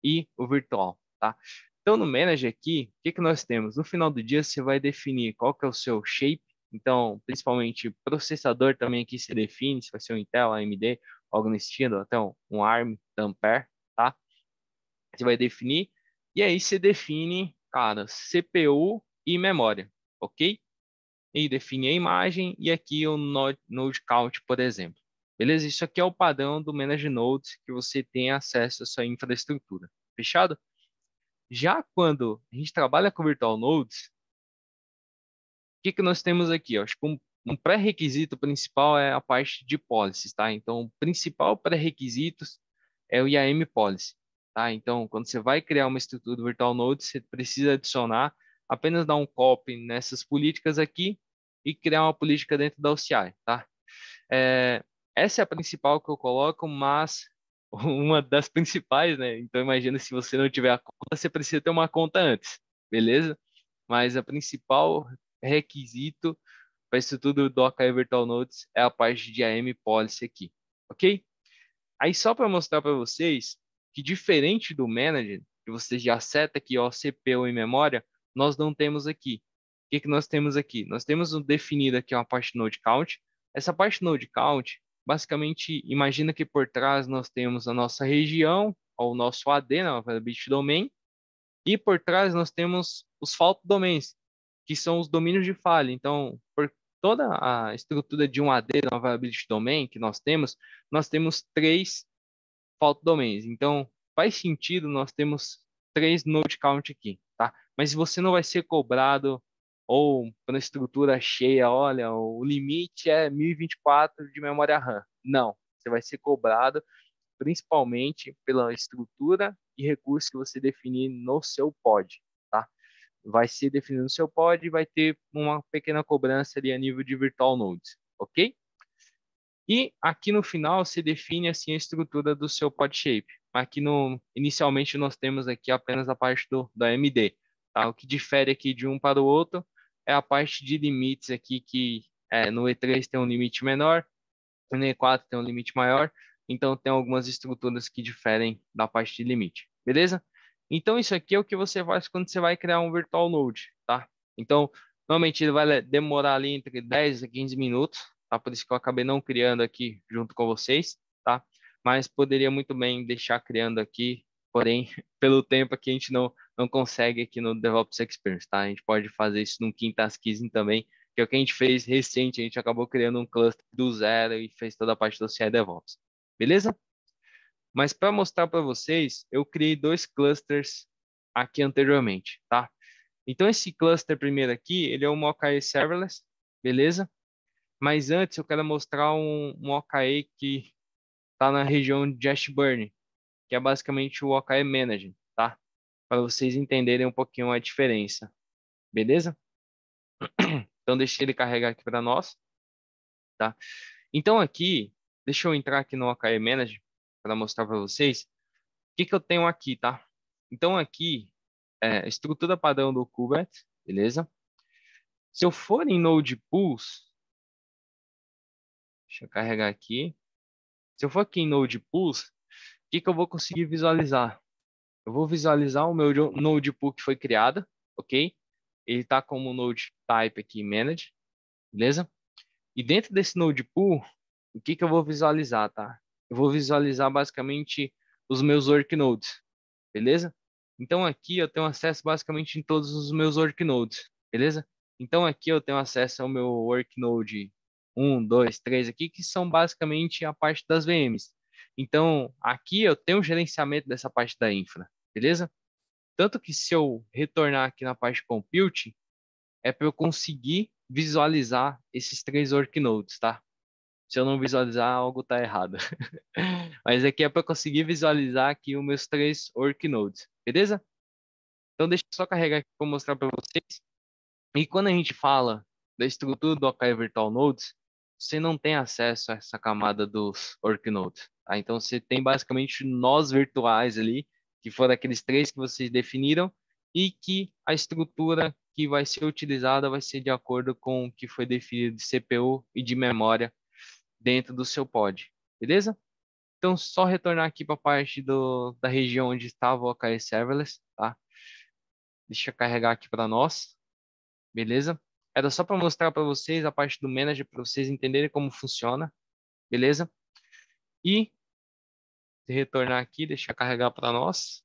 e o virtual, tá? Então, no manager aqui, o que, que nós temos? No final do dia, você vai definir qual que é o seu shape, então, principalmente processador também aqui se define, se vai ser um Intel, AMD, algo nesse estilo, até um, um ARM, Ampere, tá? Você vai definir, e aí você define, cara, CPU e memória, ok? E define a imagem e aqui o node, node count, por exemplo. Beleza? Isso aqui é o padrão do Manage Nodes que você tem acesso à sua infraestrutura. Fechado? Já quando a gente trabalha com Virtual Nodes, o que, que nós temos aqui? Acho que um, um pré-requisito principal é a parte de policies, tá? Então, o principal pré-requisito é o IAM policy, tá? Então, quando você vai criar uma estrutura do Virtual Nodes, você precisa adicionar, apenas dar um copy nessas políticas aqui e criar uma política dentro da OCI, tá? É, essa é a principal que eu coloco, mas uma das principais, né? Então imagina se você não tiver a conta, você precisa ter uma conta antes, beleza? Mas a principal requisito para isso tudo do Docker e Virtual é a parte de AM Policy aqui, ok? Aí só para mostrar para vocês que diferente do Manager, que você já seta aqui ó, CPU em memória, nós não temos aqui. O que, que nós temos aqui? Nós temos um definido aqui uma parte Node Count. Essa parte Node Count, Basicamente, imagina que por trás nós temos a nossa região, ou né, o nosso AD, né, Availability Domain, e por trás nós temos os fault domains, que são os domínios de falha. Então, por toda a estrutura de um AD, da Availability Domain que nós temos, nós temos três fault domains. Então, faz sentido nós temos três node count aqui, tá? Mas você não vai ser cobrado ou para estrutura é cheia, olha, o limite é 1024 de memória RAM. Não, você vai ser cobrado principalmente pela estrutura e recursos que você definir no seu pod, tá? Vai ser definido no seu pod e vai ter uma pequena cobrança ali a nível de virtual nodes, ok? E aqui no final você define assim a estrutura do seu pod shape. Aqui no inicialmente nós temos aqui apenas a parte do da MD, tá? O que difere aqui de um para o outro é a parte de limites aqui que é, no E3 tem um limite menor, no E4 tem um limite maior, então tem algumas estruturas que diferem da parte de limite, beleza? Então isso aqui é o que você faz quando você vai criar um virtual node, tá? Então, normalmente ele vai demorar ali entre 10 a 15 minutos, tá? Por isso que eu acabei não criando aqui junto com vocês, tá? Mas poderia muito bem deixar criando aqui porém, pelo tempo aqui a gente não, não consegue aqui no DevOps Experience, tá? A gente pode fazer isso no Quintas também, que é o que a gente fez recente, a gente acabou criando um cluster do zero e fez toda a parte do CI DevOps, beleza? Mas para mostrar para vocês, eu criei dois clusters aqui anteriormente, tá? Então, esse cluster primeiro aqui, ele é um OKE serverless, beleza? Mas antes eu quero mostrar um, um OKE que está na região de Ashburn, que é basicamente o OKR Manager, tá? Para vocês entenderem um pouquinho a diferença. Beleza? Então, deixei ele carregar aqui para nós, tá? Então, aqui, deixa eu entrar aqui no OKR Manager para mostrar para vocês o que, que eu tenho aqui, tá? Então, aqui, é, estrutura padrão do Kubernetes, beleza? Se eu for em Node Pools, deixa eu carregar aqui. Se eu for aqui em Node Pools, que, que eu vou conseguir visualizar? Eu vou visualizar o meu pool que foi criado, ok? Ele está como node type aqui, manage, beleza? E dentro desse node pool, o que, que eu vou visualizar, tá? Eu vou visualizar basicamente os meus worknodes, beleza? Então aqui eu tenho acesso basicamente em todos os meus worknodes, beleza? Então aqui eu tenho acesso ao meu worknode 1, 2, 3 aqui, que são basicamente a parte das VMs. Então, aqui eu tenho um gerenciamento dessa parte da infra, beleza? Tanto que se eu retornar aqui na parte de compute, é para eu conseguir visualizar esses três Nodes, tá? Se eu não visualizar, algo está errado. Mas aqui é para conseguir visualizar aqui os meus três Nodes, beleza? Então deixa eu só carregar aqui para mostrar para vocês. E quando a gente fala da estrutura do OK Virtual Nodes, você não tem acesso a essa camada dos Orknode. Tá? Então, você tem basicamente nós virtuais ali, que foram aqueles três que vocês definiram, e que a estrutura que vai ser utilizada vai ser de acordo com o que foi definido de CPU e de memória dentro do seu pod, beleza? Então, só retornar aqui para a parte do, da região onde estava o OKR Serverless, tá? Deixa eu carregar aqui para nós, beleza? Era só para mostrar para vocês a parte do manager, para vocês entenderem como funciona, beleza? E retornar aqui, deixar carregar para nós.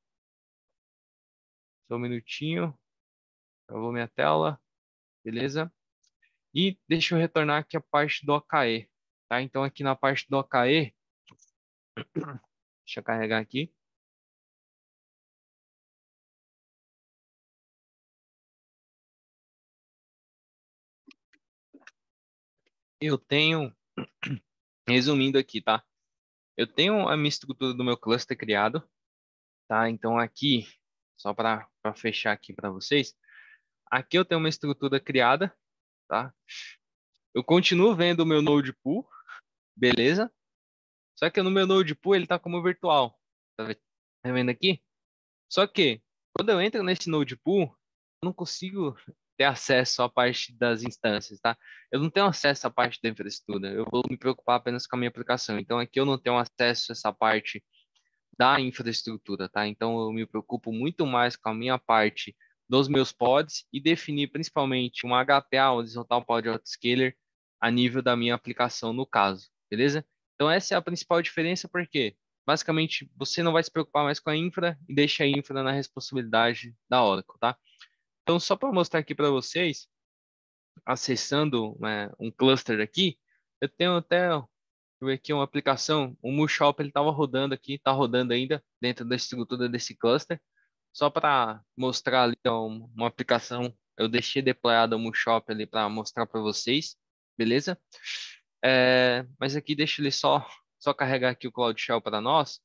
Só um minutinho. Travou minha tela. Beleza? E deixa eu retornar aqui a parte do OKE. Tá? Então, aqui na parte do OKE, deixa eu carregar aqui. eu tenho, resumindo aqui, tá? Eu tenho a minha estrutura do meu cluster criado, tá? Então aqui, só para fechar aqui para vocês, aqui eu tenho uma estrutura criada, tá? Eu continuo vendo o meu node pool, beleza? Só que no meu node pool ele está como virtual, tá, tá vendo aqui? Só que quando eu entro nesse node pool, eu não consigo ter acesso à parte das instâncias, tá? Eu não tenho acesso à parte da infraestrutura, eu vou me preocupar apenas com a minha aplicação. Então, aqui eu não tenho acesso a essa parte da infraestrutura, tá? Então, eu me preocupo muito mais com a minha parte dos meus pods e definir principalmente um HPA, um horizontal pod autoscaler, a nível da minha aplicação no caso, beleza? Então, essa é a principal diferença, porque basicamente você não vai se preocupar mais com a infra e deixa a infra na responsabilidade da Oracle, tá? Então, só para mostrar aqui para vocês, acessando né, um cluster aqui, eu tenho até eu aqui uma aplicação, o Mushop ele estava rodando aqui, está rodando ainda dentro da estrutura desse cluster. Só para mostrar ali ó, uma aplicação, eu deixei deployado o Mushop ali para mostrar para vocês, beleza? É, mas aqui deixa ele só só carregar aqui o Cloud Shell para nós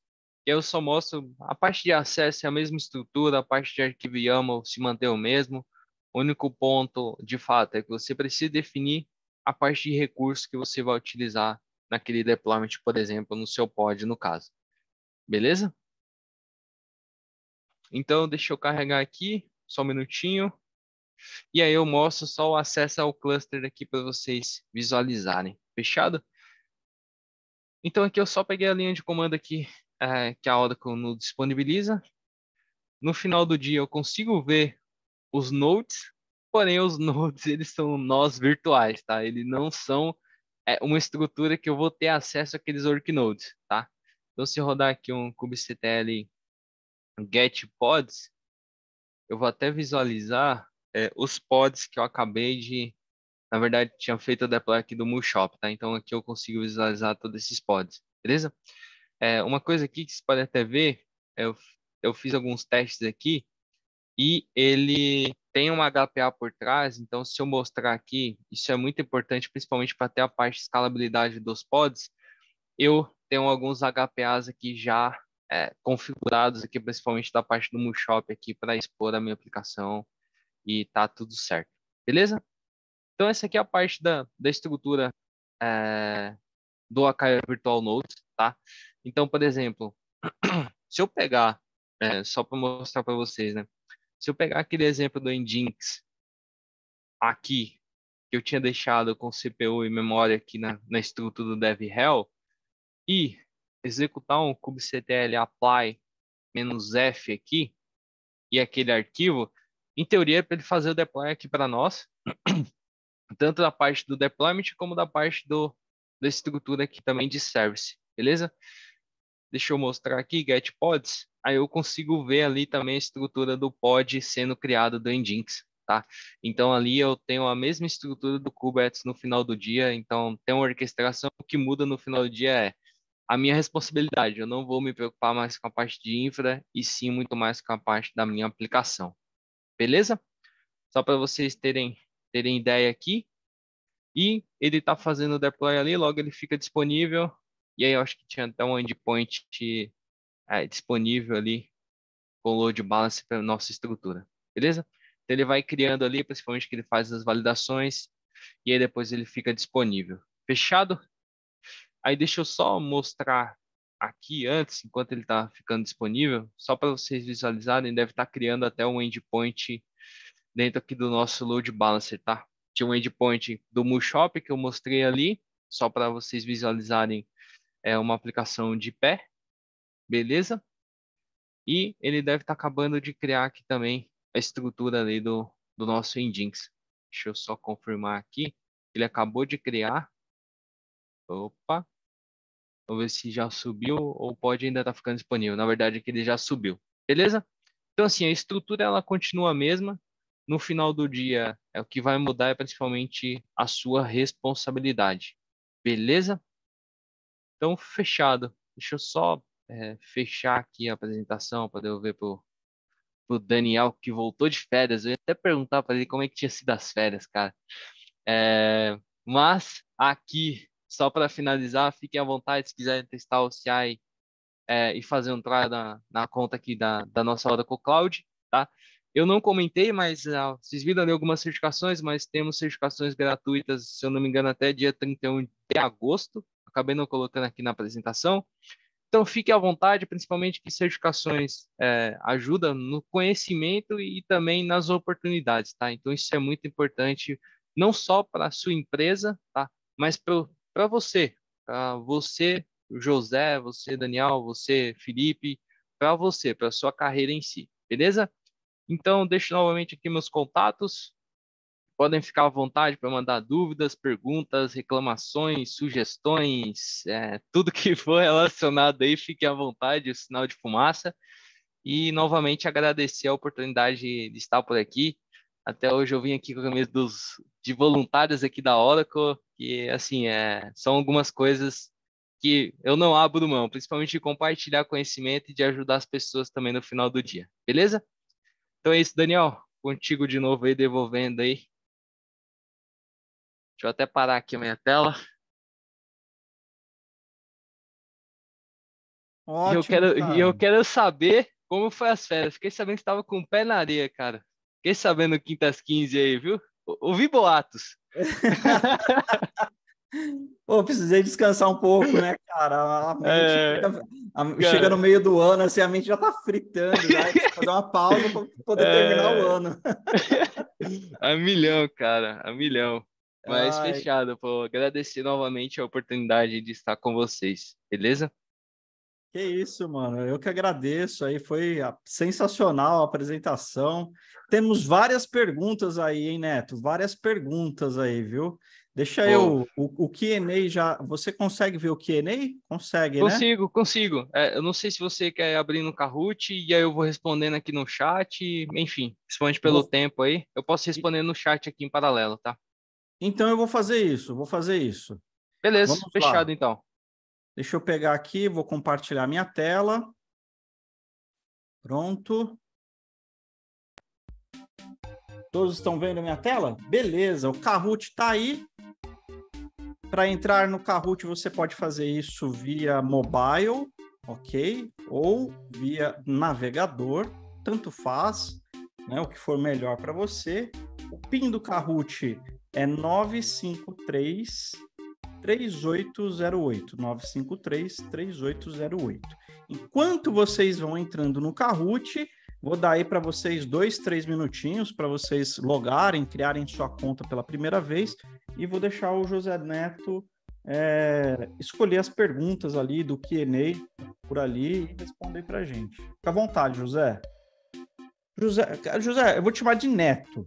eu só mostro a parte de acesso é a mesma estrutura, a parte de arquivo YAML se mantém o mesmo. O único ponto, de fato, é que você precisa definir a parte de recurso que você vai utilizar naquele deployment, por exemplo, no seu pod, no caso. Beleza? Então, deixa eu carregar aqui, só um minutinho. E aí eu mostro só o acesso ao cluster aqui para vocês visualizarem. Fechado? Então aqui eu só peguei a linha de comando aqui é, que a Oracle nos disponibiliza. No final do dia eu consigo ver os nodes, porém os nodes eles são nós virtuais, tá? Eles não são é, uma estrutura que eu vou ter acesso àqueles nodes tá? Então se rodar aqui um kubectl get pods, eu vou até visualizar é, os pods que eu acabei de, na verdade, tinha feito o deploy aqui do Moonshop, tá? Então aqui eu consigo visualizar todos esses pods, beleza? É, uma coisa aqui que você pode até ver, eu, eu fiz alguns testes aqui e ele tem um HPA por trás, então se eu mostrar aqui, isso é muito importante, principalmente para ter a parte de escalabilidade dos pods, eu tenho alguns HPAs aqui já é, configurados aqui, principalmente da parte do Mushop aqui, para expor a minha aplicação e tá tudo certo, beleza? Então essa aqui é a parte da, da estrutura é, do Acaia Virtual Nodes, tá? Então, por exemplo, se eu pegar, é, só para mostrar para vocês, né? Se eu pegar aquele exemplo do Nginx aqui, que eu tinha deixado com CPU e memória aqui na, na estrutura do DevRel, e executar um kubectl apply "-f aqui, e aquele arquivo, em teoria, é para ele fazer o deploy aqui para nós, tanto da parte do deployment como da parte do, da estrutura aqui também de service, beleza? Deixa eu mostrar aqui, get pods. Aí eu consigo ver ali também a estrutura do pod sendo criado do Nginx, tá? Então ali eu tenho a mesma estrutura do Kubernetes no final do dia. Então tem uma orquestração o que muda no final do dia é a minha responsabilidade. Eu não vou me preocupar mais com a parte de infra e sim muito mais com a parte da minha aplicação. Beleza? Só para vocês terem terem ideia aqui. E ele está fazendo o deploy ali, logo ele fica disponível e aí eu acho que tinha até um endpoint é, disponível ali com load balance para nossa estrutura, beleza? Então ele vai criando ali, principalmente que ele faz as validações e aí depois ele fica disponível. Fechado? Aí deixa eu só mostrar aqui antes, enquanto ele está ficando disponível, só para vocês visualizarem, deve estar tá criando até um endpoint dentro aqui do nosso load balancer, tá? Tinha um endpoint do Mushop que eu mostrei ali, só para vocês visualizarem é uma aplicação de pé, beleza? E ele deve estar tá acabando de criar aqui também a estrutura ali do, do nosso Nginx. Deixa eu só confirmar aqui. Ele acabou de criar. Opa. Vamos ver se já subiu ou pode ainda estar tá ficando disponível. Na verdade, aqui ele já subiu. Beleza? Então, assim, a estrutura ela continua a mesma. No final do dia, é o que vai mudar é principalmente a sua responsabilidade. Beleza? Então, fechado. Deixa eu só é, fechar aqui a apresentação para eu ver para o Daniel que voltou de férias. Eu ia até perguntar para ele como é que tinha sido as férias, cara. É, mas aqui, só para finalizar, fiquem à vontade se quiserem testar o CI é, e fazer um trial na, na conta aqui da, da nossa o Cloud, tá? Eu não comentei, mas uh, vocês viram ali algumas certificações, mas temos certificações gratuitas, se eu não me engano, até dia 31 de agosto, acabei não colocando aqui na apresentação. Então, fique à vontade, principalmente que certificações é, ajudam no conhecimento e também nas oportunidades, tá? Então, isso é muito importante, não só para a sua empresa, tá? Mas para você, para você, José, você, Daniel, você, Felipe, para você, para sua carreira em si, beleza? Então, deixo novamente aqui meus contatos, Podem ficar à vontade para mandar dúvidas, perguntas, reclamações, sugestões, é, tudo que for relacionado aí, fiquem à vontade, o é sinal de fumaça. E novamente agradecer a oportunidade de estar por aqui. Até hoje eu vim aqui com a camisa dos, de voluntários aqui da Oracle, que assim, é, são algumas coisas que eu não abro mão, principalmente de compartilhar conhecimento e de ajudar as pessoas também no final do dia, beleza? Então é isso, Daniel. Contigo de novo aí, devolvendo aí Deixa eu até parar aqui a minha tela. Ótimo, e eu quero, cara. eu quero saber como foi as férias. Fiquei sabendo que estava com o pé na areia, cara. Fiquei sabendo quintas 15 aí, viu? Ouvi boatos. Pô, precisei descansar um pouco, né, cara? A mente é... chega, a, cara... chega, no meio do ano, assim, a mente já tá fritando, já. Né? fazer uma pausa para poder é... terminar o ano. a milhão, cara, a milhão. É Mas Ai. fechado, pô. Agradecer novamente a oportunidade de estar com vocês, beleza? Que isso, mano. Eu que agradeço aí. Foi ah, sensacional a apresentação. Temos várias perguntas aí, hein, Neto? Várias perguntas aí, viu? Deixa Pô. eu. O, o QA já. Você consegue ver o QA? Consegue, né? consigo, né? Consigo, é, eu não sei se você quer abrir no Kahoot e aí eu vou respondendo aqui no chat. Enfim, responde pelo Nossa. tempo aí. Eu posso responder no chat aqui em paralelo, tá? Então eu vou fazer isso, vou fazer isso. Beleza, Vamos fechado lá. então. Deixa eu pegar aqui, vou compartilhar minha tela. Pronto. Todos estão vendo minha tela? Beleza, o Kahoot está aí. Para entrar no Kahoot, você pode fazer isso via mobile, ok? Ou via navegador, tanto faz, né? o que for melhor para você. O PIN do Kahoot é 953 3808 953 3808. Enquanto vocês vão entrando no Kahoot, vou dar aí para vocês dois, três minutinhos para vocês logarem, criarem sua conta pela primeira vez e vou deixar o José Neto é, escolher as perguntas ali do Q&A por ali e responder para gente. Fica à vontade, José. José, José, eu vou te chamar de Neto.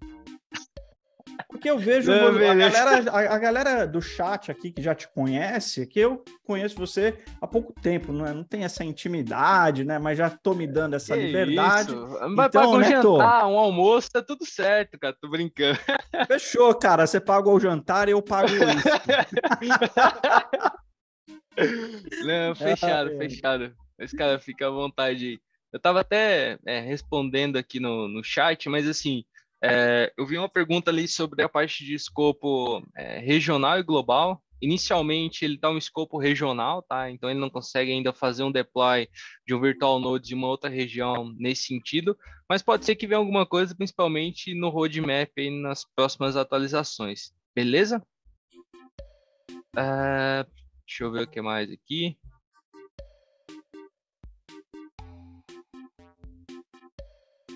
Porque eu vejo Não, a, galera, a, a, galera, do chat aqui que já te conhece, é que eu conheço você há pouco tempo, não, é? não tem essa intimidade, né? Mas já tô me dando essa que liberdade. Isso? Mas então, né, um jantar, um almoço, tá tudo certo, cara. Tô brincando. Fechou, cara. Você pagou o jantar e eu pago isso. não, fechado, ah, é. fechado. Esse cara fica à vontade aí. Eu tava até é, respondendo aqui no, no chat, mas assim, é, eu vi uma pergunta ali sobre a parte de escopo é, regional e global. Inicialmente, ele dá um escopo regional, tá? Então, ele não consegue ainda fazer um deploy de um virtual node de uma outra região nesse sentido, mas pode ser que venha alguma coisa, principalmente no roadmap e nas próximas atualizações. Beleza? É, deixa eu ver o que mais aqui.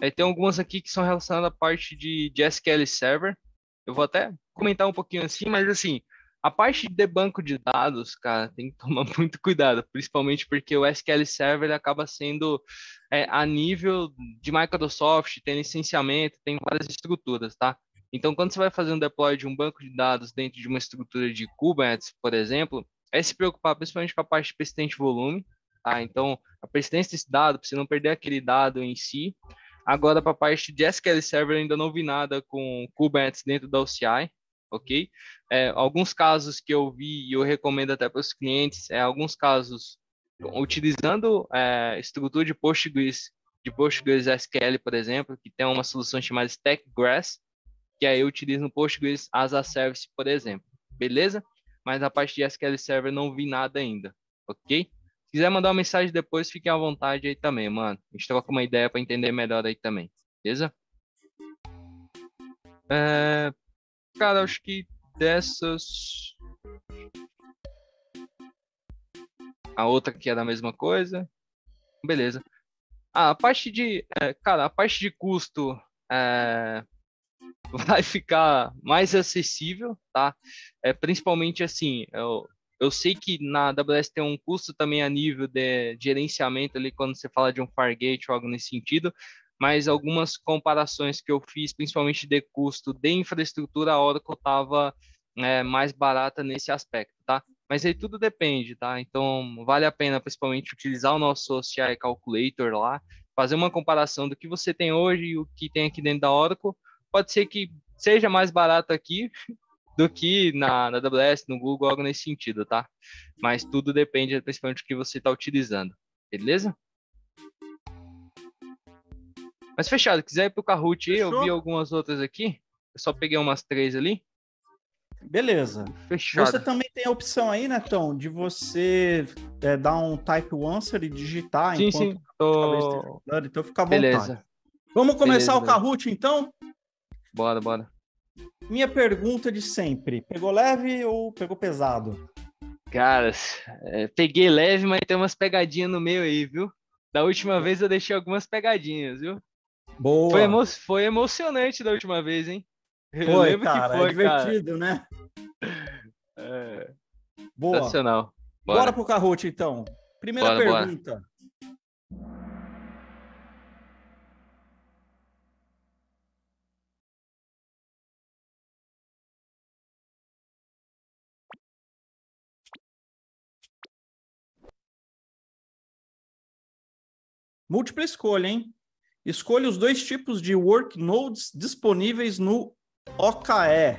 Aí tem algumas aqui que são relacionadas à parte de, de SQL Server. Eu vou até comentar um pouquinho assim, mas assim, a parte de banco de dados, cara, tem que tomar muito cuidado, principalmente porque o SQL Server acaba sendo é, a nível de Microsoft, tem licenciamento, tem várias estruturas, tá? Então, quando você vai fazer um deploy de um banco de dados dentro de uma estrutura de Kubernetes, por exemplo, é se preocupar principalmente com a parte de persistente volume, tá? Então, a persistência desse dado, para você não perder aquele dado em si, Agora, para a parte de SQL Server, ainda não vi nada com Kubernetes dentro da OCI, ok? É, alguns casos que eu vi e eu recomendo até para os clientes, é alguns casos utilizando é, estrutura de Postgres, de Postgres SQL, por exemplo, que tem uma solução chamada Stackgrass, que aí eu utilizo no Postgres as a Service, por exemplo, beleza? Mas a parte de SQL Server não vi nada ainda, ok? Quiser mandar uma mensagem depois, fiquem à vontade aí também, mano. A gente troca uma ideia para entender melhor aí também, beleza? É... Cara, acho que dessas. A outra que é da mesma coisa. Beleza. Ah, a parte de. É, cara, a parte de custo é, vai ficar mais acessível, tá? É, principalmente assim, eu, eu sei que na AWS tem um custo também a nível de gerenciamento ali quando você fala de um Fargate ou algo nesse sentido, mas algumas comparações que eu fiz, principalmente de custo de infraestrutura, a Oracle estava é, né, mais barata nesse aspecto, tá? Mas aí tudo depende, tá? Então, vale a pena principalmente utilizar o nosso OCI Calculator lá, fazer uma comparação do que você tem hoje e o que tem aqui dentro da Oracle. Pode ser que seja mais barato aqui, do que na, na AWS, no Google, algo nesse sentido, tá? Mas tudo depende principalmente do que você está utilizando, beleza? Mas fechado, quiser ir pro Kahoot aí, eu vi algumas outras aqui. Eu só peguei umas três ali. Beleza. Fechado. Você também tem a opção aí, né, Tom, de você é, dar um type answer e digitar sim, enquanto sim. Tô... então fica à vontade. Beleza. Vamos começar beleza, o Kahoot, então? Bora, bora. Minha pergunta de sempre: pegou leve ou pegou pesado? Cara, é, peguei leve, mas tem umas pegadinhas no meio aí, viu? Da última vez eu deixei algumas pegadinhas, viu? Boa. Foi, emo foi emocionante da última vez, hein? Eu foi, cara, é foi, é divertido, cara. né? É... Boa. Sensacional. Bora. bora pro Kahoot, então. Primeira bora, pergunta. Bora. Múltipla escolha, hein? Escolha os dois tipos de work nodes disponíveis no OKE.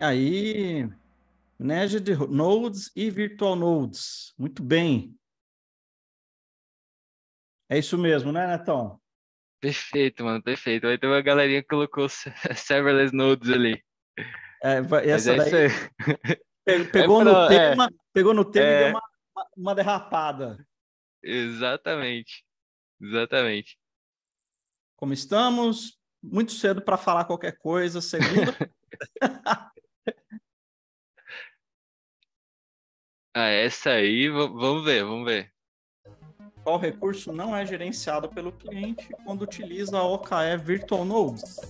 Aí Managed Nodes e Virtual Nodes. Muito bem. É isso mesmo, né, Netão? Perfeito, mano, perfeito. Aí tem uma galerinha que colocou serverless nodes ali. É, essa Mas é Pegou, é pro... no tema, é. pegou no tema é. e deu é. uma, uma, uma derrapada. Exatamente, exatamente. Como estamos? Muito cedo para falar qualquer coisa. Segunda. Ah, essa aí, vamos ver, vamos ver. Qual recurso não é gerenciado pelo cliente quando utiliza a OKE Virtual Nodes?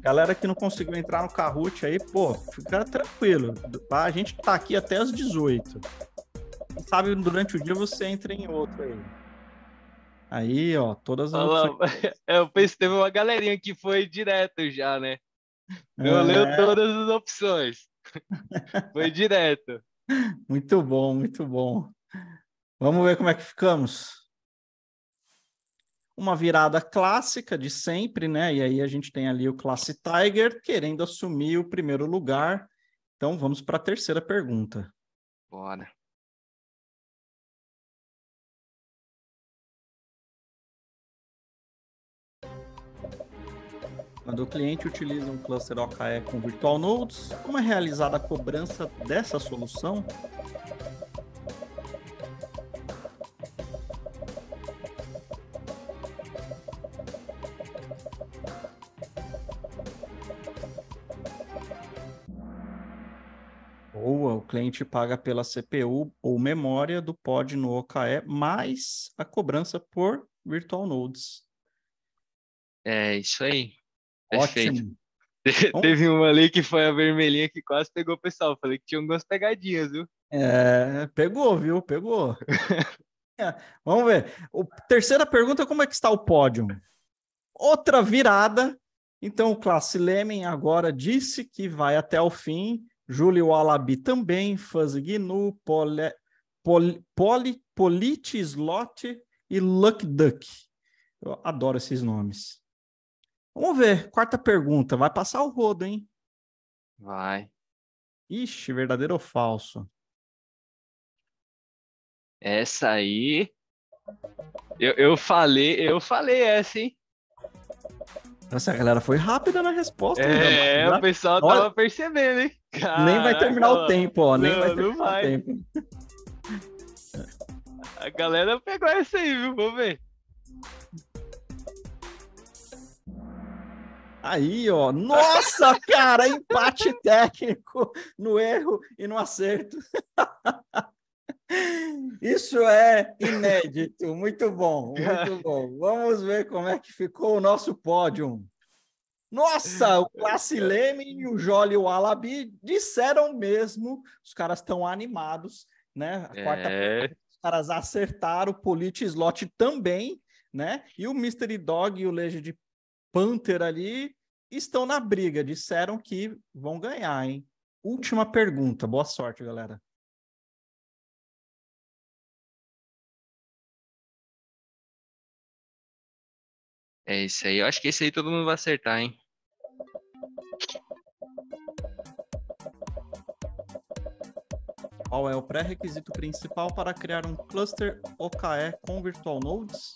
Galera que não conseguiu entrar no Kahoot aí, pô, fica tranquilo. Tá, a gente tá aqui até as 18. Quem sabe durante o dia você entra em outro aí. Aí, ó, todas as. Olá, opções... É, eu pensei que teve uma galerinha que foi direto já, né? Não é. leu todas as opções. Foi direto. Muito bom, muito bom. Vamos ver como é que ficamos. Uma virada clássica de sempre, né? E aí a gente tem ali o Classe Tiger querendo assumir o primeiro lugar. Então vamos para a terceira pergunta. Bora. Quando o cliente utiliza um cluster OKE com Virtual Nodes, como é realizada a cobrança dessa solução? Boa, o cliente paga pela CPU ou memória do pod no OKE, mais a cobrança por Virtual Nodes. É isso aí. Ótimo. Teve uma ali que foi a vermelhinha que quase pegou o pessoal. Falei que tinha algumas pegadinhas, viu? É, pegou, viu? Pegou. é, vamos ver. O, terceira pergunta: como é que está o pódio? Outra virada. Então, o Classe Lemen agora disse que vai até o fim. Júlio Alabi também, Fuzz Gnu, Pole, Poli, Poli, Politi Slot e Luck Duck. Eu adoro esses nomes. Vamos ver, quarta pergunta. Vai passar o rodo, hein? Vai. Ixi, verdadeiro ou falso? Essa aí. Eu, eu falei, eu falei essa, hein? Nossa, a galera foi rápida na resposta. É, né? o pessoal Olha, tava percebendo, hein? Caraca, nem vai terminar o tempo, ó. Nem não, vai terminar vai. o tempo. A galera pegou essa aí, viu? Vamos ver. Aí, ó. Nossa, cara, empate técnico no erro e no acerto. Isso é inédito, muito bom, muito bom. Vamos ver como é que ficou o nosso pódio. Nossa, o Classe Leme e o Jolly Wallaby disseram mesmo, os caras estão animados, né? A é. quarta é. os caras acertaram, o Polite Slot também, né? E o Mystery Dog e o Legend. de Panther ali estão na briga, disseram que vão ganhar, hein? Última pergunta, boa sorte, galera. É isso aí, eu acho que esse aí todo mundo vai acertar, hein? Qual é o pré-requisito principal para criar um cluster OKE com Virtual Nodes?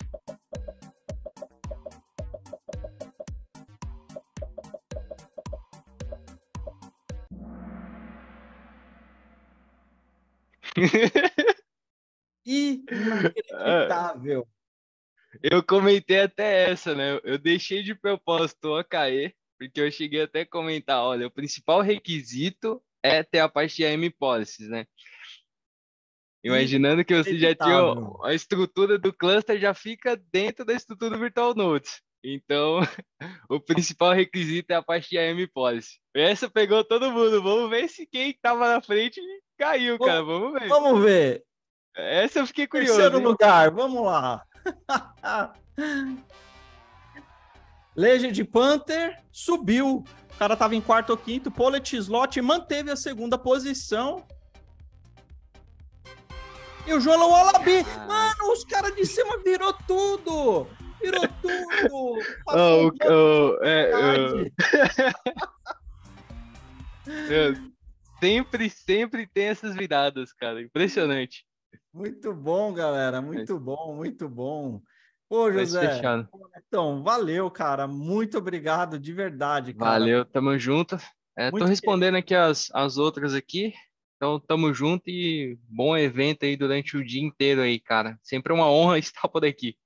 Inacreditável. É. Eu comentei até essa, né? Eu deixei de propósito o cair, porque eu cheguei até a comentar, olha, o principal requisito é ter a parte de AM Policies, né? Imaginando que você já tinha a estrutura do cluster já fica dentro da estrutura do Virtual Nodes. Então, o principal requisito é a parte de AM Policy. Essa pegou todo mundo. Vamos ver se quem estava na frente Caiu, cara. Vamos ver. Vamos ver. Essa eu fiquei curioso. Terceiro hein? lugar, vamos lá. Legend Panther subiu. O cara tava em quarto ou quinto. Polet Slot manteve a segunda posição. E o João Wallaby. Mano, os caras de cima virou tudo. Virou tudo. oh, oh, é, oh. sempre, sempre tem essas viradas, cara. Impressionante. Muito bom, galera. É muito bom, muito bom. Pô, José. Então, valeu, cara. Muito obrigado de verdade, cara. Valeu, tamo junto. É, tô respondendo aqui as, as outras aqui. Então, tamo junto e bom evento aí durante o dia inteiro aí, cara. Sempre é uma honra estar por aqui.